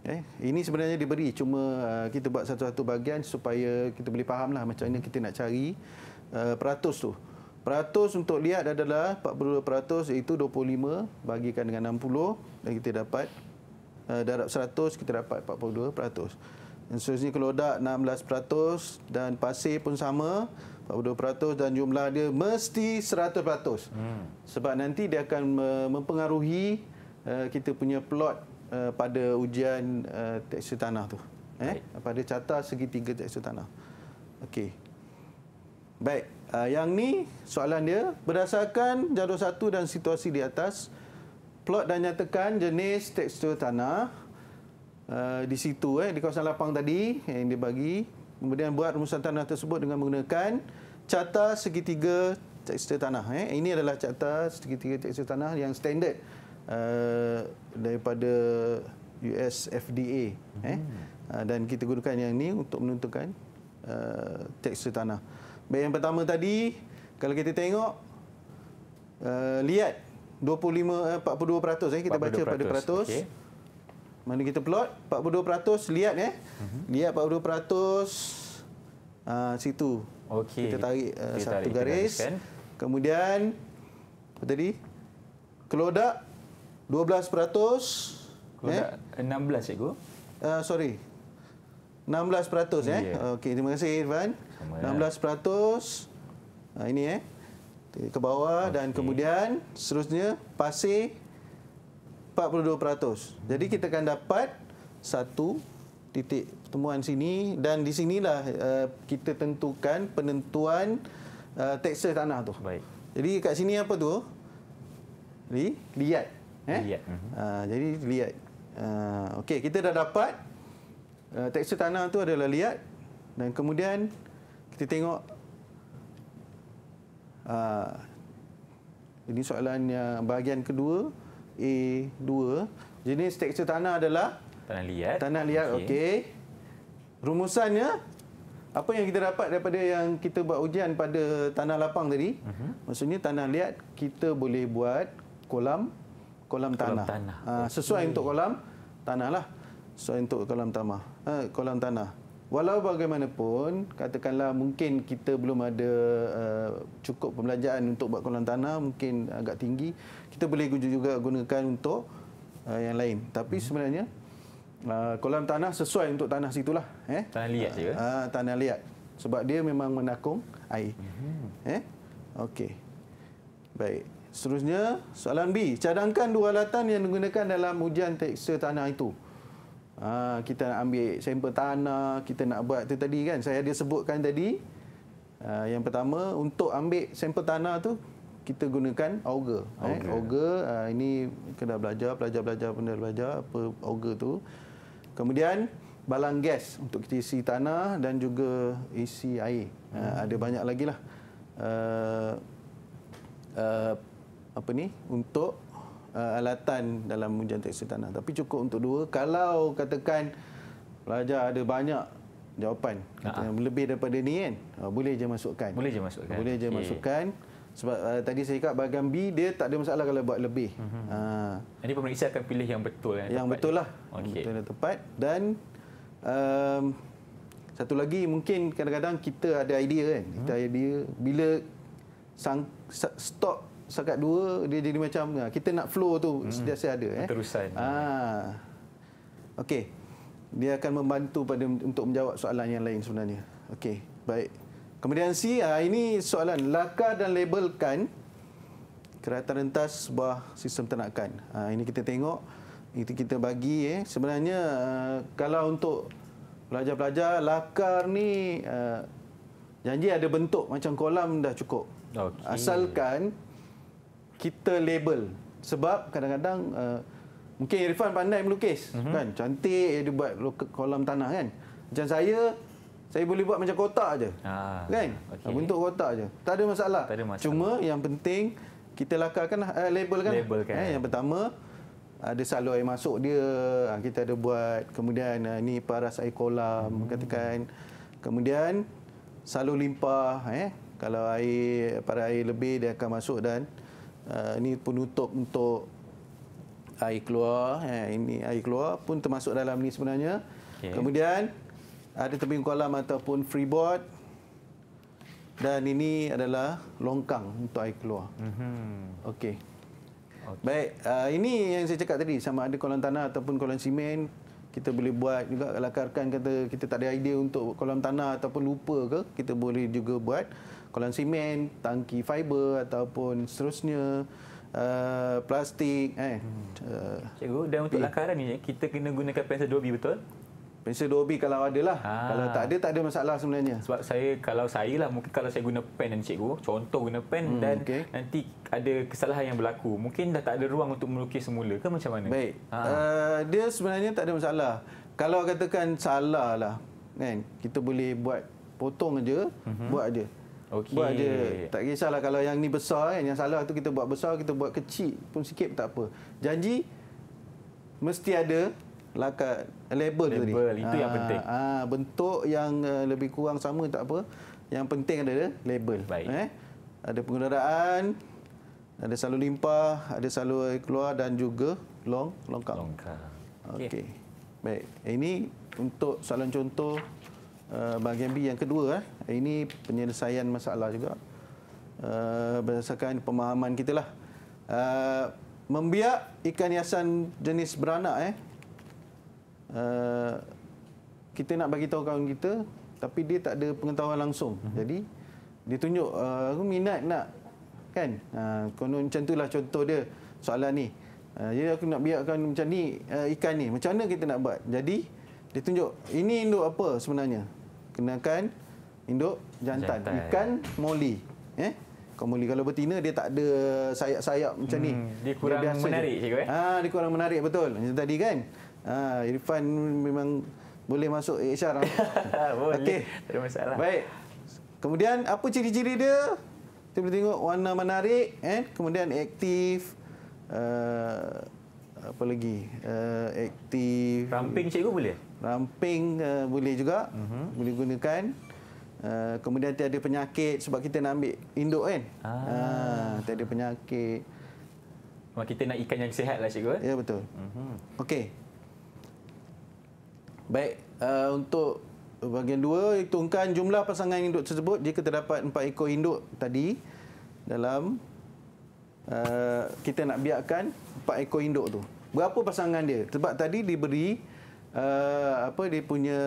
Eh, ini sebenarnya diberi cuma uh, kita buat satu-satu bagian supaya kita boleh lah macam mana kita nak cari uh, peratus tu. Peratus untuk lihat adalah 42% itu 25 bahagikan dengan 60 dan kita dapat uh, darab 100 kita dapat 42%. Dan seterusnya kelodak 16% dan pasir pun sama 42% dan jumlah dia mesti 100%. Hmm. Sebab nanti dia akan uh, mempengaruhi uh, kita punya plot Eh, pada ujian uh, eh, tekstur tanah tu. Eh? Pada carta segitiga tekstur tanah. Okey. Baik. Ah, yang ni soalan dia berdasarkan jadual satu dan situasi di atas plot dan nyatakan jenis tekstur tanah eh, di situ eh di kawasan lapang tadi yang dia bagi kemudian buat rumusan tanah tersebut dengan menggunakan carta segitiga tekstur tanah eh ini adalah carta segitiga tekstur tanah yang standard uh, daripada US FDA eh? hmm. eh, uh, dan kita gunakan yang ini untuk menentukan uh, tekstur tanah. Baik yang pertama tadi kalau kita tengok uh, lihat 25 eh, 42% eh kita 42%. baca pada peratus. Okay. Mana kita plot 42% lihat eh. Hmm. Lihat 42% uh, situ. Okey. Kita tarik uh, kita satu tarik, garis. Kemudian apa tadi? Kelodak 12 peratus. Eh? 16 cikgu. Uh, sorry. 16 peratus. Yeah. Ya. Okey, terima kasih Irfan. 16 peratus. Ah, ini eh. Ke bawah okay. dan kemudian seterusnya pasir 42 peratus. Jadi kita akan dapat satu titik pertemuan sini dan di sinilah uh, kita tentukan penentuan uh, tekstur tanah tu. Baik. Jadi kat sini apa tu? lihat. Eh? Liat. Uh, jadi liat. Uh, Okey, kita dah dapat uh, tekstur tanah tu adalah liat dan kemudian kita tengok uh, ini soalan yang bahagian kedua A2 jenis tekstur tanah adalah tanah liat. Tanah liat. Okey. Okay. Rumusannya apa yang kita dapat daripada yang kita buat ujian pada tanah lapang tadi? Uh mhm. -huh. Maksudnya tanah liat kita boleh buat kolam kolam tanah. Kolam tanah. Ha, sesuai okay. Hmm. untuk kolam tanah lah, Sesuai untuk kolam tanah. Ha, kolam tanah. Walau bagaimanapun, katakanlah mungkin kita belum ada uh, cukup pembelajaran untuk buat kolam tanah, mungkin agak tinggi, kita boleh juga gunakan untuk uh, yang lain. Tapi hmm. sebenarnya uh, kolam tanah sesuai untuk tanah situlah, eh. Tanah liat je. Uh, uh, tanah liat. Sebab dia memang menakung air. Hmm. Eh? Okey. Baik. Seterusnya, soalan B. Cadangkan dua alatan yang digunakan dalam ujian tekstur tanah itu. Ha, kita nak ambil sampel tanah, kita nak buat itu tadi kan. Saya ada sebutkan tadi. Ha, yang pertama, untuk ambil sampel tanah tu kita gunakan auger. Okay. Eh, auger, ha, ini kena belajar, pelajar-pelajar pun dah belajar apa auger tu. Kemudian, balang gas untuk kita isi tanah dan juga isi air. Ha, hmm. Ada banyak lagi lah. Uh, uh, apa ni untuk uh, alatan dalam ujian tekstil tanah tapi cukup untuk dua kalau katakan pelajar ada banyak jawapan yang ah. lebih daripada ni kan uh, boleh je masukkan boleh je masukkan uh, boleh je okay. masukkan sebab uh, tadi saya cakap bahagian B dia tak ada masalah kalau buat lebih ha mhm. uh-huh. uh, ini pemeriksa akan pilih yang betul kan, yang, yang betul lah okay. yang betul dan tepat dan um, satu lagi mungkin kadang-kadang kita ada idea kan kita hmm. idea bila sang, stop setakat dua dia jadi macam ah, kita nak flow tu sentiasa hmm. ada eh. Terusan. Ah. Okey. Dia akan membantu pada untuk menjawab soalan yang lain sebenarnya. Okey, baik. Kemudian C, ah, ini soalan lakar dan labelkan kereta rentas sebuah sistem ternakan. Ah, ini kita tengok itu kita bagi eh. Sebenarnya kalau untuk pelajar-pelajar lakar ni janji ada bentuk macam kolam dah cukup. Okay. Asalkan kita label sebab kadang-kadang uh, mungkin Irfan pandai melukis mm-hmm. kan cantik dia buat kolam tanah kan macam saya saya boleh buat macam kotak aje ah, kan okay. bentuk kotak aje tak, tak ada masalah cuma yang penting kita lakarkan uh, labelkan labelkan eh, yang pertama ada salur air masuk dia ah, kita ada buat kemudian uh, ni paras air kolam hmm. katakan kemudian salur limpah eh kalau air para air lebih dia akan masuk dan uh, ini penutup untuk air keluar eh, ini air keluar pun termasuk dalam ni sebenarnya okay. kemudian ada tebing kolam ataupun freeboard dan ini adalah longkang untuk air keluar mm-hmm. okey okay. baik uh, ini yang saya cakap tadi sama ada kolam tanah ataupun kolam simen kita boleh buat juga Lakarkan kata kita tak ada idea untuk kolam tanah ataupun lupa ke kita boleh juga buat kolam simen, tangki fiber ataupun seterusnya uh, plastik eh. Hmm. Uh, Cikgu, dan untuk lakaran ni kita kena gunakan pensel 2B betul? Pensel 2B kalau ada lah. Ha. Kalau tak ada, tak ada masalah sebenarnya. Sebab saya, kalau saya lah, mungkin kalau saya guna pen dan cikgu, contoh guna pen hmm, dan okay. nanti ada kesalahan yang berlaku. Mungkin dah tak ada ruang untuk melukis semula ke macam mana? Baik. Ha. Uh, dia sebenarnya tak ada masalah. Kalau katakan salah lah, kan, kita boleh buat potong aja, uh-huh. buat aja. Okay. Buat dia tak kisahlah kalau yang ni besar kan yang salah tu kita buat besar kita buat kecil pun sikit pun tak apa. Janji mesti ada lakat label, label tu tadi. itu aa, yang ah, penting. Aa, ah, bentuk yang eh, lebih kurang sama tak apa. Yang penting ada label. Baik. Eh? Ada pengendaraan, ada salur limpah, ada salur keluar dan juga long longkang. Longkang. Okey. Okay. Baik. Ini untuk soalan contoh Eh, bahagian B yang kedua eh. Ini penyelesaian masalah juga. Uh, berdasarkan pemahaman kita lah. Uh, membiak ikan hiasan jenis beranak eh. Uh, kita nak bagi tahu kawan kita tapi dia tak ada pengetahuan langsung. Mm -hmm. Jadi dia tunjuk uh, aku minat nak kan? Ha uh, konon macam itulah contoh dia soalan ni. Uh, jadi aku nak biarkan macam ni uh, ikan ni. Macam mana kita nak buat? Jadi dia tunjuk, ini induk apa sebenarnya? Kenakan induk jantan. jantan. Ikan moli. Eh? Kau moli kalau betina, dia tak ada sayap-sayap macam ni. Hmm, dia kurang dia menarik, je. cikgu. Eh? Ha, dia kurang menarik, betul. Macam tadi kan? Ha, Irfan memang boleh masuk eh, Isyar. boleh, okay. tak ada masalah. Baik. Kemudian, apa ciri-ciri dia? Kita boleh tengok warna menarik. Eh? Kemudian, aktif. Uh, apa lagi? Uh, aktif. Ramping cikgu boleh? ramping uh, boleh juga uh mhm. -huh. boleh gunakan Uh, kemudian tiada penyakit sebab kita nak ambil induk kan. Ah. Uh, ah, tiada penyakit. Mak kita nak ikan yang sihat lah cikgu. Eh. Ya betul. Uh mhm. -huh. Okey. Baik. Uh, untuk bahagian dua, hitungkan jumlah pasangan induk tersebut jika terdapat empat ekor induk tadi dalam uh, kita nak biarkan empat ekor induk tu. Berapa pasangan dia? Sebab tadi diberi uh, apa dia punya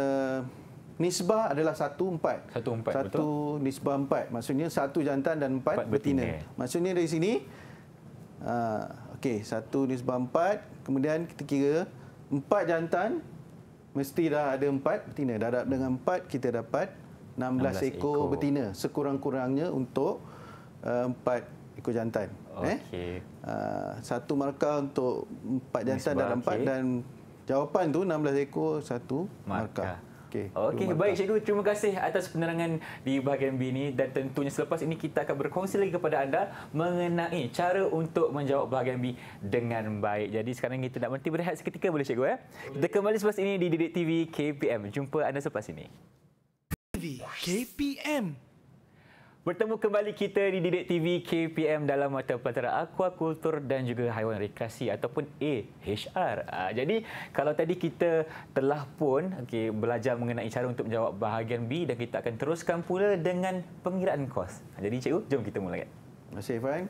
nisbah adalah satu empat. Satu empat, satu betul. nisbah empat. Maksudnya satu jantan dan empat, empat betina. betina. Maksudnya dari sini, uh, okey, satu nisbah empat, kemudian kita kira empat jantan, mesti dah ada empat betina. Darab dengan empat, kita dapat 16, 16 ekor betina sekurang-kurangnya untuk eh, empat ekor jantan. Okay. Eh? Uh, satu markah untuk empat jantan nisbah, dan empat okay. dan Jawapan tu 16 ekor satu markah. markah. Okey. Okey, baik cikgu, terima kasih atas penerangan di bahagian B ini dan tentunya selepas ini kita akan berkongsi lagi kepada anda mengenai cara untuk menjawab bahagian B dengan baik. Jadi sekarang kita nak berhenti berehat seketika boleh cikgu ya? Kita kembali selepas ini di Didik TV KPM. Jumpa anda selepas ini. KPM. Bertemu kembali kita di Didik TV KPM dalam mata pelajaran aquakultur dan juga haiwan rekreasi ataupun AHR. jadi kalau tadi kita telah pun okay, belajar mengenai cara untuk menjawab bahagian B dan kita akan teruskan pula dengan pengiraan kos. Ah, jadi cikgu, jom kita mulakan. Terima kasih Ivan.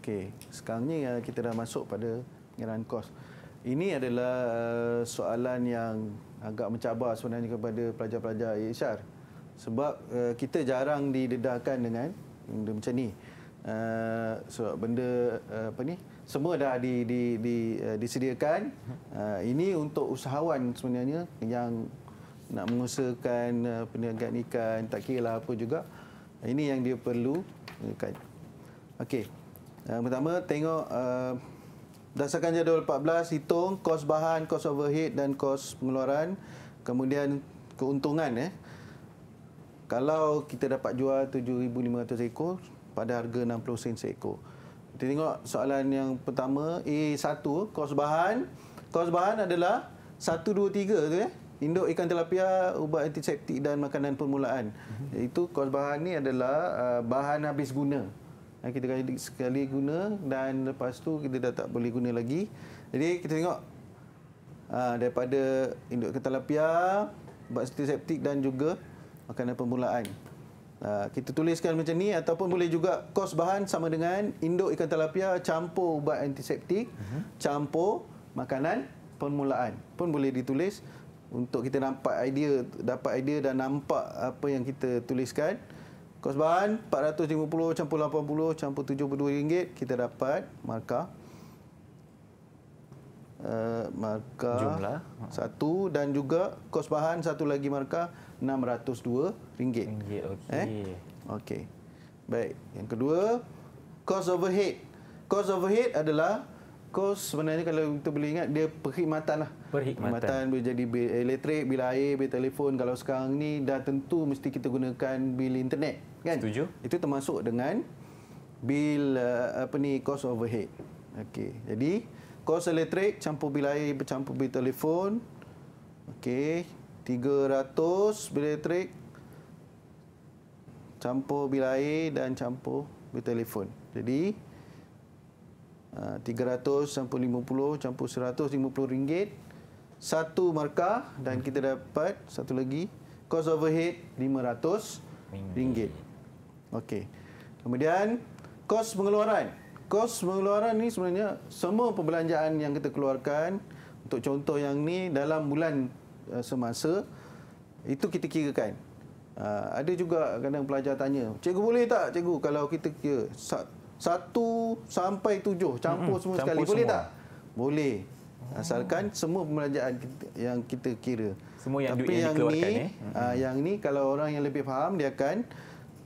Okey, sekarang ni uh, kita dah masuk pada pengiraan kos. Ini adalah uh, soalan yang agak mencabar sebenarnya kepada pelajar-pelajar AHR sebab uh, kita jarang didedahkan dengan benda macam ni uh, sebab benda uh, apa ni semua dah di, di, di, uh, disediakan uh, ini untuk usahawan sebenarnya yang nak mengusahakan uh, perniagaan ikan tak kira lah apa juga ini yang dia perlu kan okey yang pertama tengok uh, dasarkan jadual 14 hitung kos bahan kos overhead dan kos pengeluaran kemudian keuntungan eh kalau kita dapat jual 7500 ekor pada harga 60 sen seekor. Kita tengok soalan yang pertama A1 kos bahan. Kos bahan adalah 123 tu ya. Eh? Induk ikan telapia, ubat antiseptik dan makanan permulaan. Mhm. Itu kos bahan ni adalah uh, bahan habis guna. kita kali sekali guna dan lepas tu kita dah tak boleh guna lagi. Jadi kita tengok uh, daripada induk ikan telapia, ubat antiseptik dan juga makanan permulaan. Ah, kita tuliskan macam ni ataupun boleh juga kos bahan sama dengan induk ikan talapia campur ubat antiseptik, mhm. campur makanan permulaan pun boleh ditulis untuk kita nampak idea, dapat idea dan nampak apa yang kita tuliskan. Kos bahan RM450 campur RM80 campur rm ringgit. kita dapat markah. Uh, markah jumlah satu dan juga kos bahan satu lagi markah 602 ringgit. Okay, Eh? Okey. Baik, yang kedua, cost overhead. Cost overhead adalah kos sebenarnya kalau kita boleh ingat dia perkhidmatan lah. Perkhidmatan. boleh jadi bil elektrik, bil air, bil telefon. Kalau sekarang ni dah tentu mesti kita gunakan bil internet. Kan? Setuju. Itu termasuk dengan bil uh, apa ni cost overhead. Okey. Jadi kos elektrik campur bil air, campur bil telefon. Okey. 300 bil elektrik campur bil air dan campur bil telefon. Jadi 300 ah, sampai 50 campur 150 ringgit satu markah dan kita dapat satu lagi cost overhead 500 ringgit. Okey. Kemudian kos pengeluaran. Kos pengeluaran ni sebenarnya semua perbelanjaan yang kita keluarkan untuk contoh yang ni dalam bulan Eh, semasa itu kita kirakan. Ah, ada juga kadang pelajar tanya, cikgu boleh tak cikgu kalau kita kira satu sampai tujuh campur hmm semua campur sekali boleh tak? Boleh. Asalkan semua pembelajaran yang kita kira. Semua yang Tapi yang, yang ni, ya? yang ni kalau orang yang lebih faham dia akan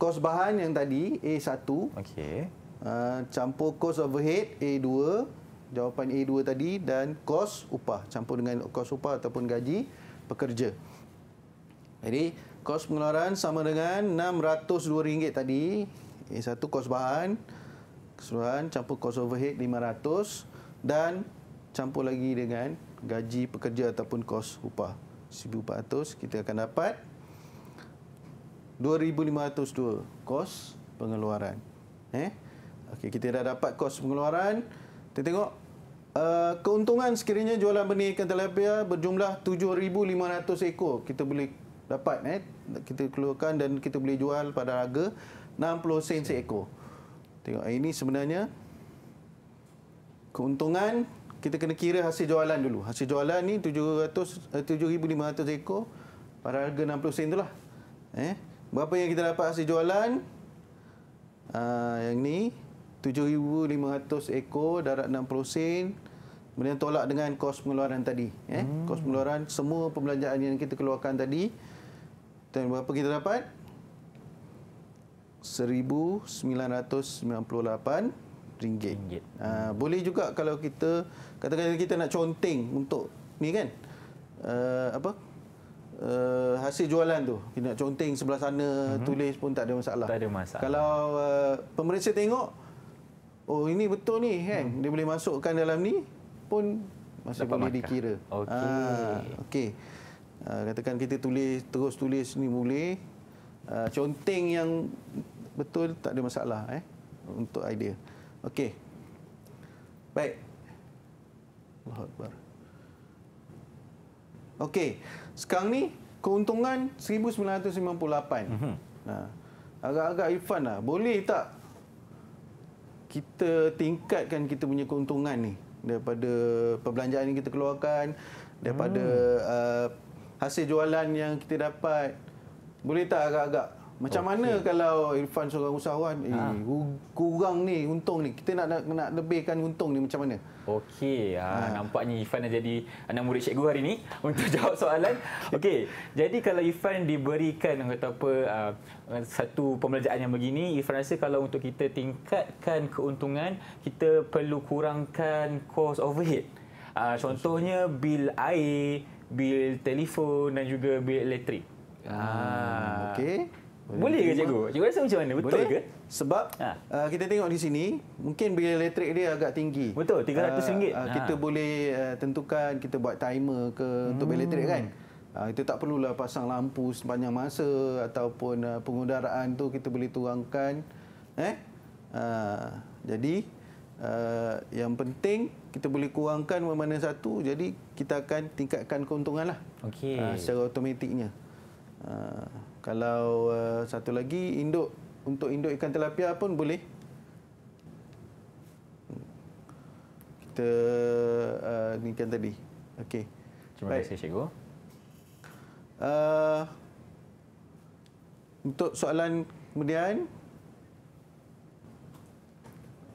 kos bahan yang tadi A1. Okey. Uh, campur kos overhead A2 jawapan A2 tadi dan kos upah campur dengan kos upah ataupun gaji pekerja. Jadi kos pengeluaran sama dengan RM602 tadi. Eh, satu kos bahan, keseluruhan campur kos overhead RM500 dan campur lagi dengan gaji pekerja ataupun kos upah RM1,400 kita akan dapat RM2,502 kos pengeluaran. Eh? Okey, kita dah dapat kos pengeluaran. Kita tengok Eh, keuntungan sekiranya jualan benih ikan tilapia berjumlah 7500 ekor kita boleh dapat eh kita keluarkan dan kita boleh jual pada harga 60 sen se ekor. Tengok eh, ini sebenarnya keuntungan kita kena kira hasil jualan dulu. Hasil jualan ni 700 7500 eh, ekor pada harga 60 sen itulah. Eh, berapa yang kita dapat hasil jualan? Uh, yang ni 7500 ekor darat 60 sen kemudian tolak dengan kos pengeluaran tadi eh hmm. kos pengeluaran semua pembelanjaan yang kita keluarkan tadi dan berapa kita dapat 1998 ringgit. ringgit. Ha, boleh juga kalau kita katakan kita nak conteng untuk ni kan uh, apa Uh, hasil jualan tu kita nak conteng sebelah sana mm-hmm. tulis pun tak ada masalah. Tak ada masalah. Kalau uh, eh, pemeriksa tengok oh ini betul ni kan hmm. dia boleh masukkan dalam ni pun masih Dapat boleh makan. dikira okey ah, okey ah, katakan kita tulis terus tulis ni boleh ha, ah, conteng yang betul tak ada masalah eh untuk idea okey baik Allahu akbar okey sekarang ni keuntungan 1998 mm -hmm. Nah, agak-agak Irfan lah boleh tak kita tingkatkan kita punya keuntungan ni daripada perbelanjaan yang kita keluarkan daripada hmm. uh, hasil jualan yang kita dapat boleh tak agak-agak macam okay. mana kalau Irfan seorang usahawan, eh, ha. eh, kurang ni untung ni. Kita nak nak, nak lebihkan untung ni macam mana? Okey, ha, ha. nampaknya Irfan dah jadi anak murid cikgu hari ni untuk jawab soalan. Okey, jadi kalau Irfan diberikan kata apa uh, satu pembelajaran yang begini, Irfan rasa kalau untuk kita tingkatkan keuntungan, kita perlu kurangkan cost overhead. Uh, contohnya bil air, bil telefon dan juga bil elektrik. Ah, ha. okey. Boleh ke cikgu? Cikgu rasa macam mana? Betul Boleh? ke? Sebab ha. uh, kita tengok di sini, mungkin bil elektrik dia agak tinggi. Betul, RM300. Uh, uh, ha. kita boleh uh, tentukan, kita buat timer ke hmm. untuk bil elektrik kan? Uh, itu tak perlulah pasang lampu sepanjang masa ataupun uh, pengudaraan tu kita boleh tuangkan. Eh? Uh, jadi, uh, yang penting kita boleh kurangkan mana-mana satu, jadi kita akan tingkatkan keuntungan lah, okay. uh, secara otomatiknya. Uh, kalau uh, satu lagi induk untuk induk ikan tilapia pun boleh. Kita uh, ni tadi. Okey. Terima kasih cikgu. Uh, untuk soalan kemudian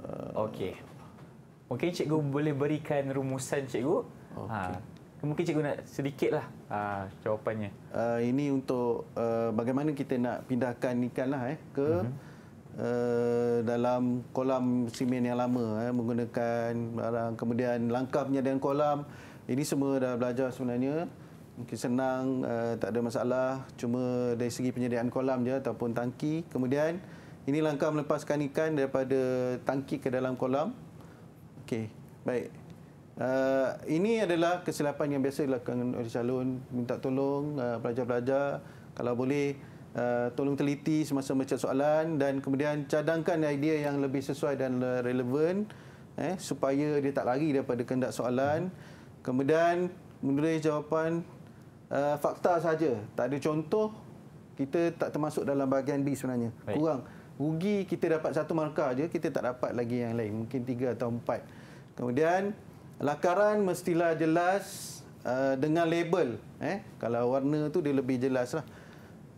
uh, Okey. Mungkin cikgu boleh berikan rumusan cikgu. Okay. Ha. Mungkin cikgu nak sedikitlah uh, jawapannya? Uh, ini untuk uh, bagaimana kita nak pindahkan ikan lah, eh, ke uh -huh. uh, dalam kolam simen yang lama eh, menggunakan barang. Kemudian langkapnya dengan kolam. Ini semua dah belajar sebenarnya. Mungkin senang, uh, tak ada masalah. Cuma dari segi penyediaan kolam je ataupun tangki. Kemudian ini langkah melepaskan ikan daripada tangki ke dalam kolam. Okey, Baik. Uh, ini adalah kesilapan yang biasa dilakukan oleh calon minta tolong uh, pelajar-pelajar uh, kalau boleh uh, tolong teliti semasa baca soalan dan kemudian cadangkan idea yang lebih sesuai dan relevan eh supaya dia tak lari daripada kendak soalan kemudian menulis jawapan uh, fakta saja tak ada contoh kita tak termasuk dalam bahagian B sebenarnya Baik. kurang rugi kita dapat satu markah saja kita tak dapat lagi yang lain mungkin tiga atau empat kemudian lakaran mestilah jelas uh, dengan label eh kalau warna tu dia lebih jelaslah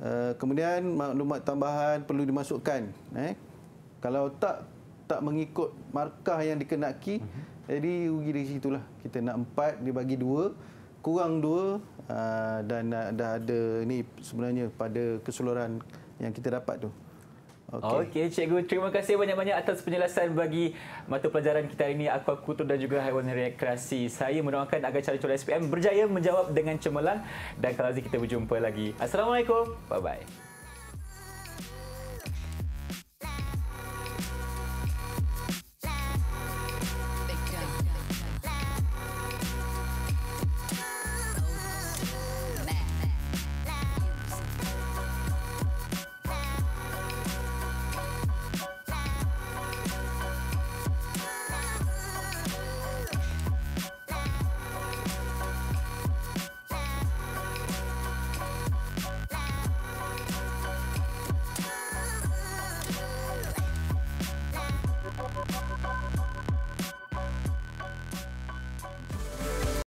uh, eh, kemudian maklumat tambahan perlu dimasukkan eh kalau tak tak mengikut markah yang dikenaki uh mhm. -huh. jadi rugi di situ lah kita nak empat dibagi dua kurang dua uh, dan uh, dah ada ni sebenarnya pada keseluruhan yang kita dapat tu Okey, okay, cikgu terima kasih banyak-banyak atas penjelasan bagi mata pelajaran kita hari ini akuakultur dan juga haiwan rekreasi. Saya mendoakan agar calon-calon SPM berjaya menjawab dengan cemerlang dan kalau kita berjumpa lagi. Assalamualaikum. Bye bye.